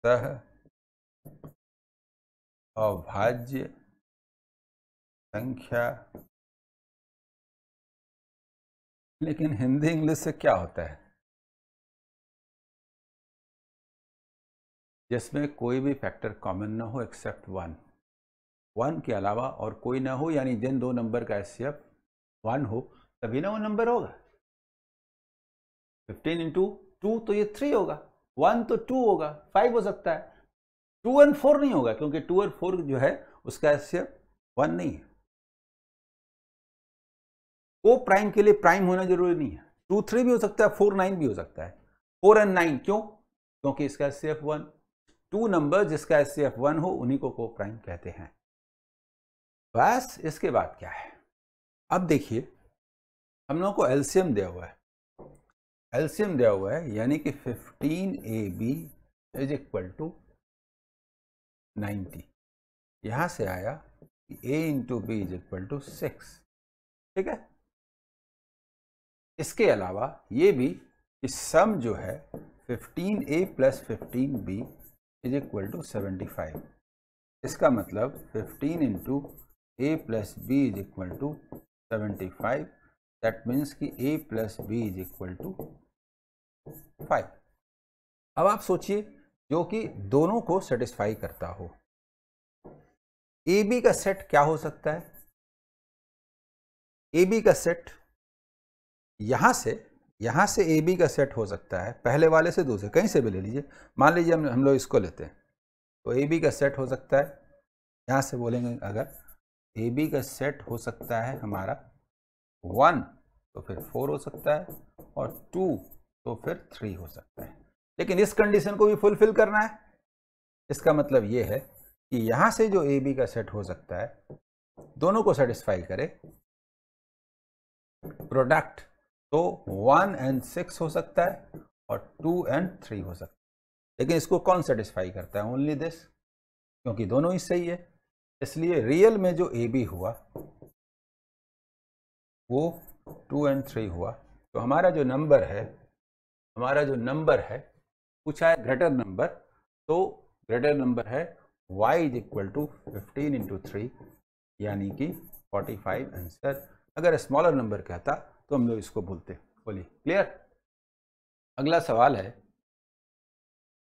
[SPEAKER 1] सह अभाज्य संख्या लेकिन हिंदी इंग्लिश से क्या होता है जिसमें कोई भी फैक्टर कॉमन ना हो एक्सेप्ट वन
[SPEAKER 2] वन के अलावा और कोई ना हो यानी जिन दो नंबर का एस वन हो तभी ना वो नंबर होगा फिफ्टीन इंटू टू तो ये थ्री होगा वन तो टू होगा फाइव हो सकता है टू एंड फोर नहीं होगा क्योंकि टू और फोर जो है उसका एस वन नहीं है को प्राइम के लिए प्राइम होना जरूरी नहीं है टू थ्री भी हो सकता है फोर नाइन भी हो सकता है फोर एंड नाइन क्यों क्योंकि इसका S C one two number जिसका एस सी वन हो उन्हीं को को प्राइम कहते हैं बस इसके बाद क्या है अब देखिए हम लोगों को एल्सियम दिया हुआ है एल्सियम दिया हुआ है यानी कि fifteen A B is equal to ninety यहां से आया A into B is equal to six ठीक है इसके अलावा ये भी कि सम जो है 15a A plus fifteen B is equal to seventy five इसका मतलब 15 into A plus B is equal to seventy five that means कि a plus B is equal to five अब आप सोचिए जो कि दोनों को सेटिस्फाई करता हो ए बी का सेट क्या हो सकता है ए बी का सेट यहाँ से यहाँ से ए बी का सेट हो सकता है पहले वाले से दूसरे कहीं से भी ले लीजिए मान लीजिए हम हम लोग इसको लेते हैं तो ए बी का सेट हो सकता है यहाँ से बोलेंगे अगर ए बी का सेट हो सकता है हमारा वन तो फिर फोर हो सकता है और टू तो फिर थ्री हो सकता है लेकिन इस कंडीशन को भी फुलफिल करना है इसका मतलब ये है कि यहाँ से जो ए बी का सेट हो सकता है दोनों को सेटिस्फाई करे प्रोडक्ट तो वन एंड सिक्स हो सकता है और टू एंड थ्री हो सकता है लेकिन इसको कौन सेटिस्फाई करता है ओनली दिस क्योंकि दोनों ही सही है इसलिए रियल में जो ए बी हुआ वो टू एंड थ्री हुआ तो हमारा जो नंबर है हमारा जो नंबर है पूछा है ग्रेटर नंबर तो ग्रेटर नंबर है y is equal to fifteen into three यानी कि 45 आंसर अगर स्मॉलर नंबर कहता तो हम लोग इसको भूलते बोलिए क्लियर अगला सवाल है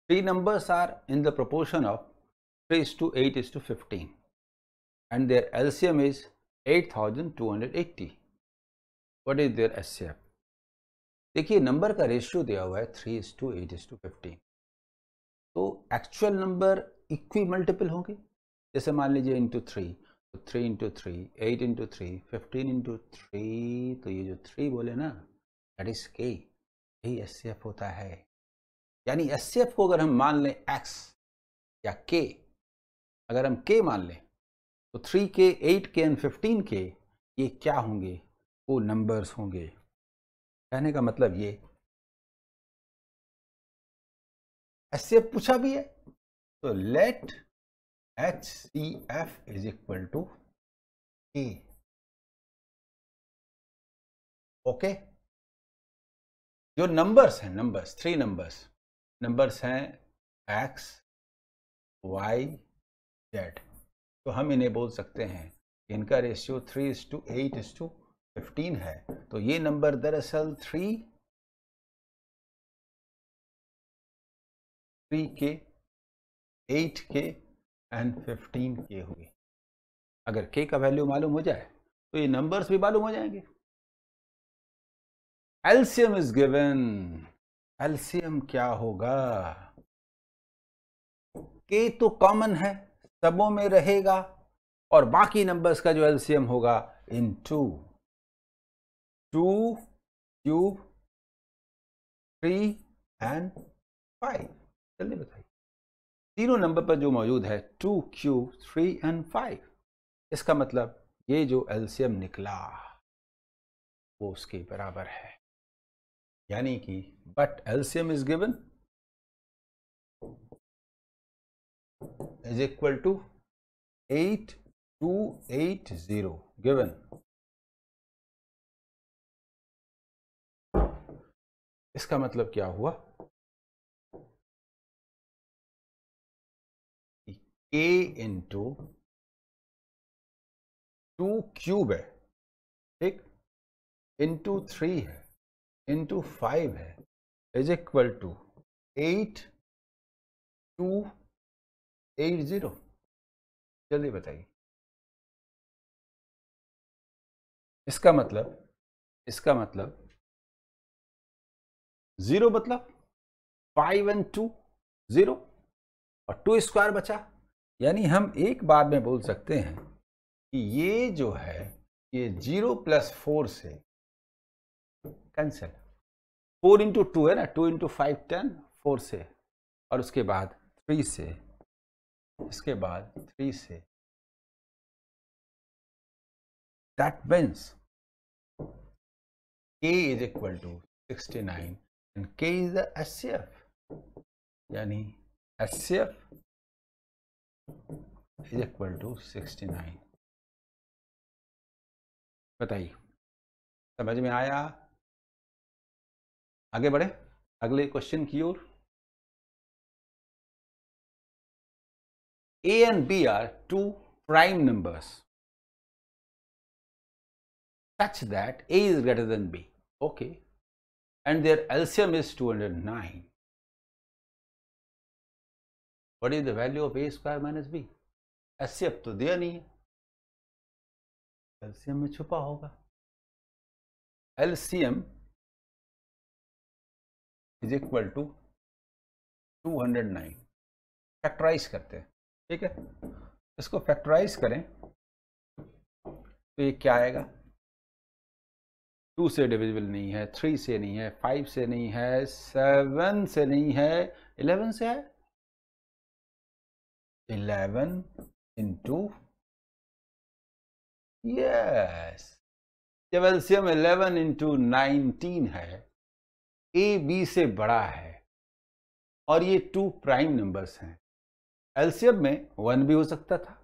[SPEAKER 2] three numbers are in the proportion of three is to eight is to fifteen and their LCM is eight thousand two hundred eighty what is their S देखिए नंबर का रेशियो दिया हुआ है three is to eight is to fifteen तो एक्चुअल नंबर इक्वी मल्टीपल होंगे जैसे मान लीजिए into three three into three eight into three fifteen into three तो ये जो थ्री बोले ना दैट इज के यही एस सी एफ होता है यानी एस सी एफ को अगर हम मान लें एक्स या के अगर हम के मान लें तो three K eight K and fifteen के ये क्या होंगे वो
[SPEAKER 1] नंबर्स होंगे कहने का मतलब ये एस सी एफ पूछा भी है तो let H C F is equal to A okay जो नंबर्स हैं नंबर्स थ्री नंबर्स नंबर्स हैं एक्स वाई जेड
[SPEAKER 2] तो हम इन्हें बोल सकते हैं इनका ratio three is to eight is to fifteen है
[SPEAKER 1] तो ये नंबर दरअसल three three K eight K and fifteen K
[SPEAKER 2] हुए अगर के का वैल्यू मालूम हो जाए तो ये नंबर्स भी मालूम हो जाएंगे एल्सियम इज गिवन एल्सियम क्या होगा के तो कॉमन है सबों में रहेगा और बाकी नंबर्स का जो एल्सियम होगा इन two
[SPEAKER 1] two cube three and five जल्दी बताइए तीनों नंबर पर जो मौजूद है two cube three
[SPEAKER 2] and five इसका मतलब ये जो एल्सियम निकला
[SPEAKER 1] वो उसके बराबर है यानी कि but LCM is given is equal to eight two eight zero given इसका मतलब क्या हुआ ए इंटू टू क्यूब है ठीक इंटू थ्री है इंटू फाइव है is equal to eight two eight zero जल्दी बताइए इसका मतलब इसका मतलब जीरो मतलब फाइव
[SPEAKER 2] एंड टू जीरो और टू स्क्वायर बचा यानी हम एक बार में बोल सकते हैं कि ये जो है ये जीरो प्लस फोर से कैंसिल फोर इंटू टू है ना two into five ten four
[SPEAKER 1] से और उसके बाद थ्री से इसके बाद थ्री से that means k is equal to sixty nine and k is the S C F यानी S C F is equal to sixty nine बताइए समझ में आया आगे बढ़े अगले क्वेश्चन की ओर A and B are two prime numbers that A is
[SPEAKER 2] greater than B okay and their LCM is two hundred nine
[SPEAKER 1] what is the value of A square minus B S F तो दिया नहीं है एलसीएम में छुपा होगा LCM is equal to 209 factorize करते हैं ठीक है इसको फैक्टराइज करें तो ये क्या आएगा
[SPEAKER 2] टू से डिविजिबल नहीं है थ्री से नहीं है फाइव से नहीं है सेवन से नहीं है
[SPEAKER 1] इलेवन से है 11 into yes जब एल्सियम 11
[SPEAKER 2] इंटू नाइनटीन है ए बी से बड़ा है और ये टू प्राइम नंबर्स हैं एल्सियम में वन भी हो सकता था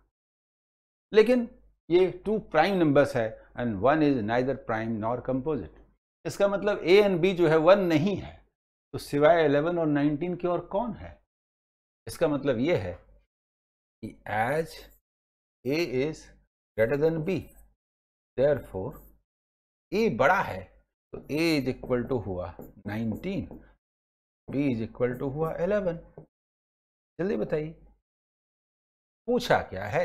[SPEAKER 2] लेकिन ये टू प्राइम नंबर्स है and one is neither prime nor composite इसका मतलब ए एंड बी जो है वन नहीं है तो सिवाय 11 और 19
[SPEAKER 1] के और कौन है इसका मतलब ये है as a is greater than b therefore a बड़ा
[SPEAKER 2] है तो a इज इक्वल टू हुआ 19 b इज इक्वल टू
[SPEAKER 1] हुआ 11 जल्दी बताइए पूछा क्या है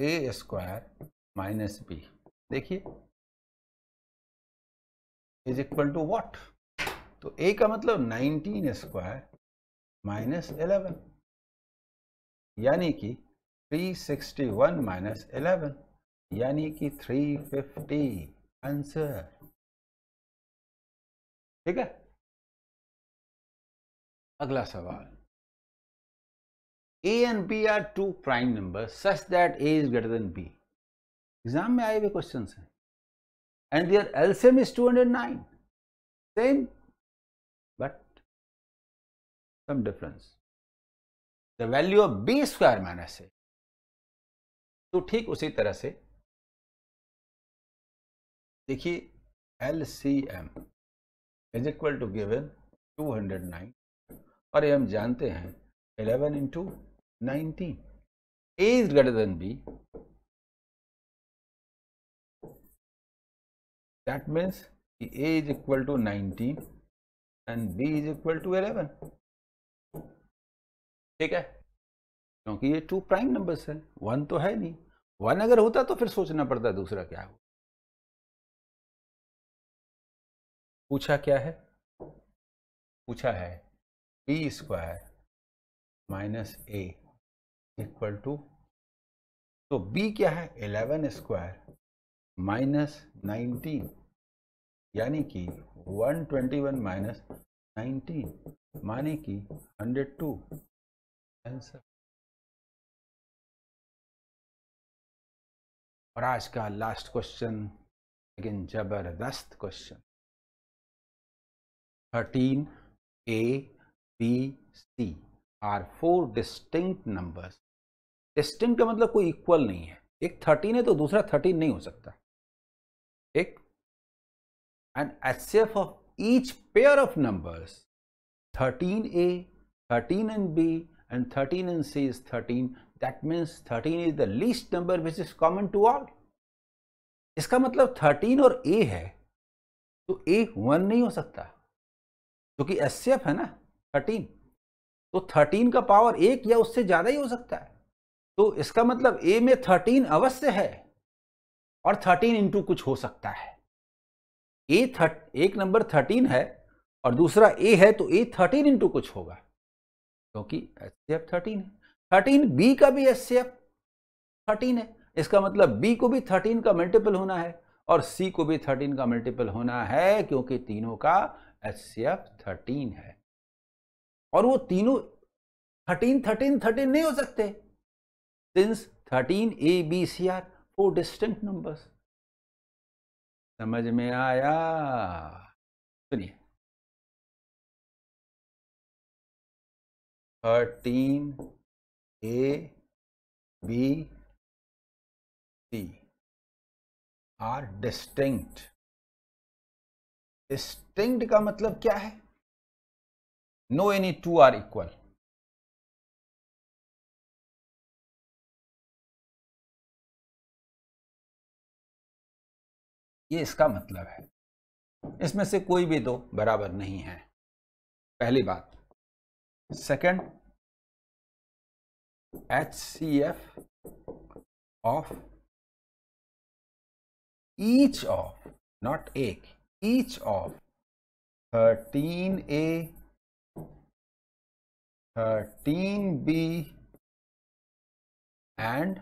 [SPEAKER 1] ए स्क्वायर माइनस बी देखिए
[SPEAKER 2] इज इक्वल टू वॉट तो ए का मतलब नाइनटीन स्क्वायर माइनस इलेवन यानी कि three sixty one minus
[SPEAKER 1] eleven यानी कि थ्री फिफ्टी आंसर ठीक है अगला सवाल A and B are two prime number such that A is greater than B exam में आए हुए क्वेश्चन हैं and their LCM is two hundred nine same some difference. The value of b square minus a. तो ठीक उसी तरह से देखिए L C M is equal to two hundred nine और ये हम जानते हैं 11 into nineteen A is greater than B that means A is equal to nineteen and B is equal to eleven ठीक है क्योंकि ये टू प्राइम नंबर्स है वन तो है नहीं वन अगर होता तो फिर सोचना पड़ता दूसरा क्या हो पूछा क्या है पूछा है P square minus A equal to तो बी क्या
[SPEAKER 2] है इलेवन स्क्वायर माइनस नाइनटीन यानी
[SPEAKER 1] कि one twenty one minus nineteen माने कि हंड्रेड टू आंसर और आज का लास्ट क्वेश्चन लेकिन जबरदस्त question thirteen A B C
[SPEAKER 2] are four distinct numbers distinct का मतलब कोई इक्वल नहीं है एक थर्टीन है तो दूसरा थर्टीन नहीं हो सकता एक and F of each pair of numbers thirteen A thirteen and B and 13 in C is 13 that means 13 is the least number which is common to all इसका मतलब 13 और A है तो A वन नहीं हो सकता क्योंकि तो है ना 13 तो 13 का पावर एक या उससे ज़्यादा ही हो सकता है तो इसका मतलब A में 13 अवश्य है और 13 इंटू कुछ हो सकता है A थर्ट एक नंबर 13 है और दूसरा ए है तो ए 13 इंटू कुछ होगा क्योंकि एस सी एफ थर्टीन है थर्टीन बी का भी एस सी एफ थर्टीन है इसका मतलब बी को भी थर्टीन का मल्टीपल होना है और सी को भी थर्टीन का मल्टीपल होना है क्योंकि तीनों का एस सी एफ थर्टीन है और वो तीनों थर्टीन थर्टीन थर्टीन नहीं हो सकते since thirteen A B C
[SPEAKER 1] are four distant numbers समझ में आया सुनिए thirteen A B C are distinct distinct का मतलब क्या है no any two are equal ये इसका मतलब है इसमें से कोई भी दो बराबर नहीं है पहली बात second HCF of each of not a each of 13A 13B and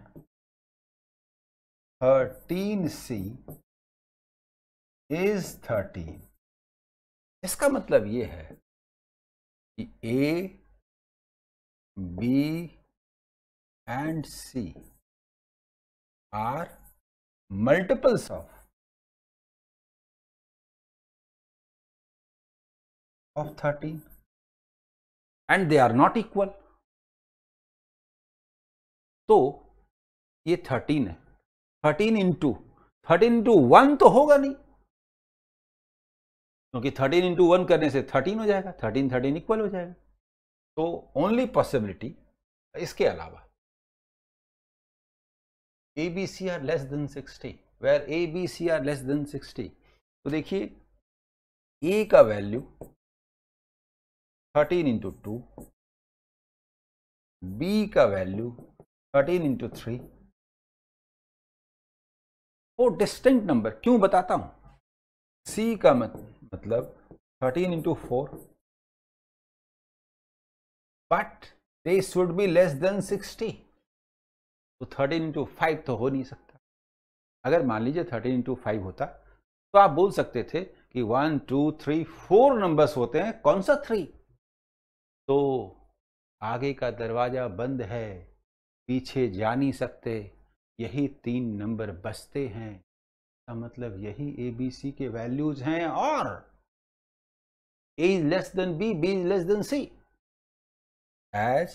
[SPEAKER 1] 13C is 13 इसका मतलब ये है कि A B and C are multiples of of 13 and they are not equal तो ये 13 है 13 into 13 into 1 तो होगा नहीं
[SPEAKER 2] क्योंकि थर्टीन इंटू वन करने से थर्टीन हो जाएगा थर्टीन थर्टीन इक्वल हो जाएगा तो ओनली पॉसिबिलिटी इसके अलावा A B C are less than sixty where A B C are less than sixty तो देखिए
[SPEAKER 1] ए का value thirteen into two B का वैल्यू थर्टीन इंटू थ्री वो डिस्टिंक्ट नंबर क्यों बताता हूं सी का मतलब मतलब thirteen into four
[SPEAKER 2] but they should be less than sixty तो थर्टीन इंटू फाइव तो हो नहीं सकता अगर मान लीजिए थर्टीन इंटू फाइव होता तो आप बोल सकते थे कि one two three four numbers होते हैं कौन सा थ्री तो आगे का दरवाज़ा बंद है पीछे जा नहीं सकते यही तीन नंबर बचते हैं का मतलब यही ए बी सी के वैल्यूज हैं और A is less than B B is less than C as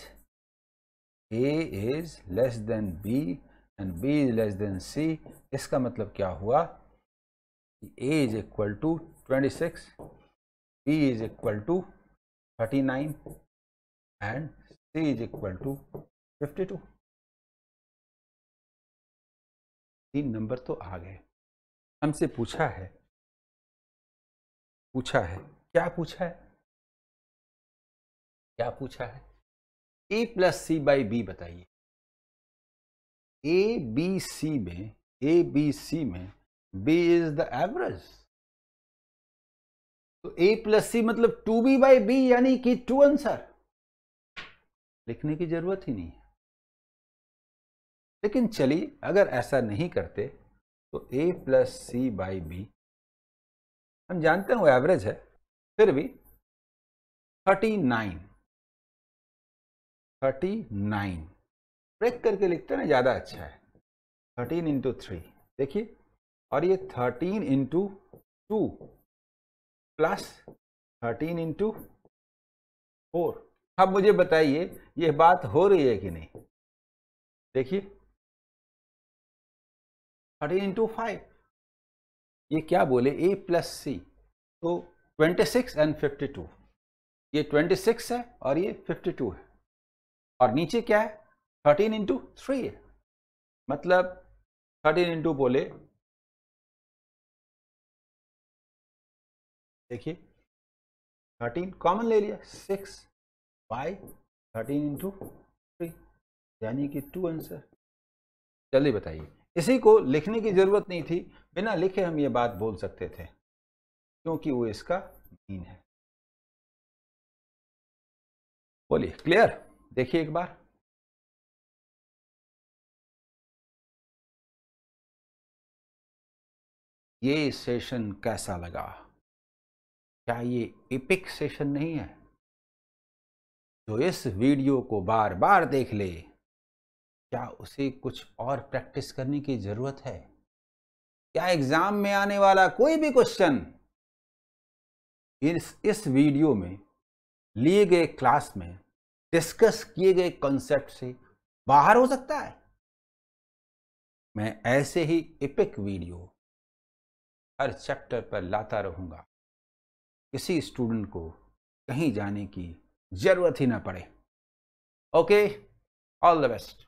[SPEAKER 2] A is less than B and B is less than C इसका मतलब क्या हुआ A is equal to twenty
[SPEAKER 1] six B is equal to thirty nine and C is equal to fifty two तीन नंबर तो आ गए हमसे पूछा है पूछा है क्या पूछा है क्या पूछा है A plus C by B बताइए ए बी सी में ए बी सी में बी इज द एवरेज
[SPEAKER 2] तो ए प्लस सी मतलब टू बी बाई बी यानी कि टू आंसर लिखने की जरूरत ही नहीं है लेकिन चलिए अगर ऐसा नहीं करते तो A plus C by B हम जानते हैं
[SPEAKER 1] वो एवरेज है फिर भी thirty nine
[SPEAKER 2] thirty nine
[SPEAKER 1] break करके लिखते हैं ना ज़्यादा अच्छा है
[SPEAKER 2] थर्टीन इंटू थ्री देखिए और ये thirteen into two
[SPEAKER 1] plus thirteen into four अब मुझे बताइए यह बात हो रही है कि नहीं देखिए थर्टीन इंटू फाइव ये क्या बोले ए प्लस सी
[SPEAKER 2] तो twenty six and fifty two ये ट्वेंटी सिक्स है और ये फिफ्टी टू है
[SPEAKER 1] और नीचे क्या है थर्टीन इंटू थ्री है मतलब थर्टीन इंटू बोले देखिए थर्टीन कॉमन ले लिया six by thirteen into three यानी कि टू आंसर
[SPEAKER 2] जल्दी बताइए इसी को लिखने की ज़रूरत नहीं थी बिना लिखे हम ये बात बोल सकते थे क्योंकि वो
[SPEAKER 1] इसका मीन है बोलिए क्लियर देखिए एक बार ये सेशन कैसा लगा क्या ये इपिक सेशन नहीं है जो इस
[SPEAKER 2] वीडियो को बार बार देख ले क्या उसे कुछ और प्रैक्टिस करने की जरूरत है क्या एग्जाम में आने वाला कोई भी क्वेश्चन इस इस वीडियो में लिए गए क्लास में डिस्कस किए गए कॉन्सेप्ट से बाहर हो सकता है मैं ऐसे ही इपिक वीडियो हर चैप्टर पर लाता रहूंगा
[SPEAKER 1] किसी स्टूडेंट को कहीं जाने की जरूरत ही ना पड़े ओके ऑल द बेस्ट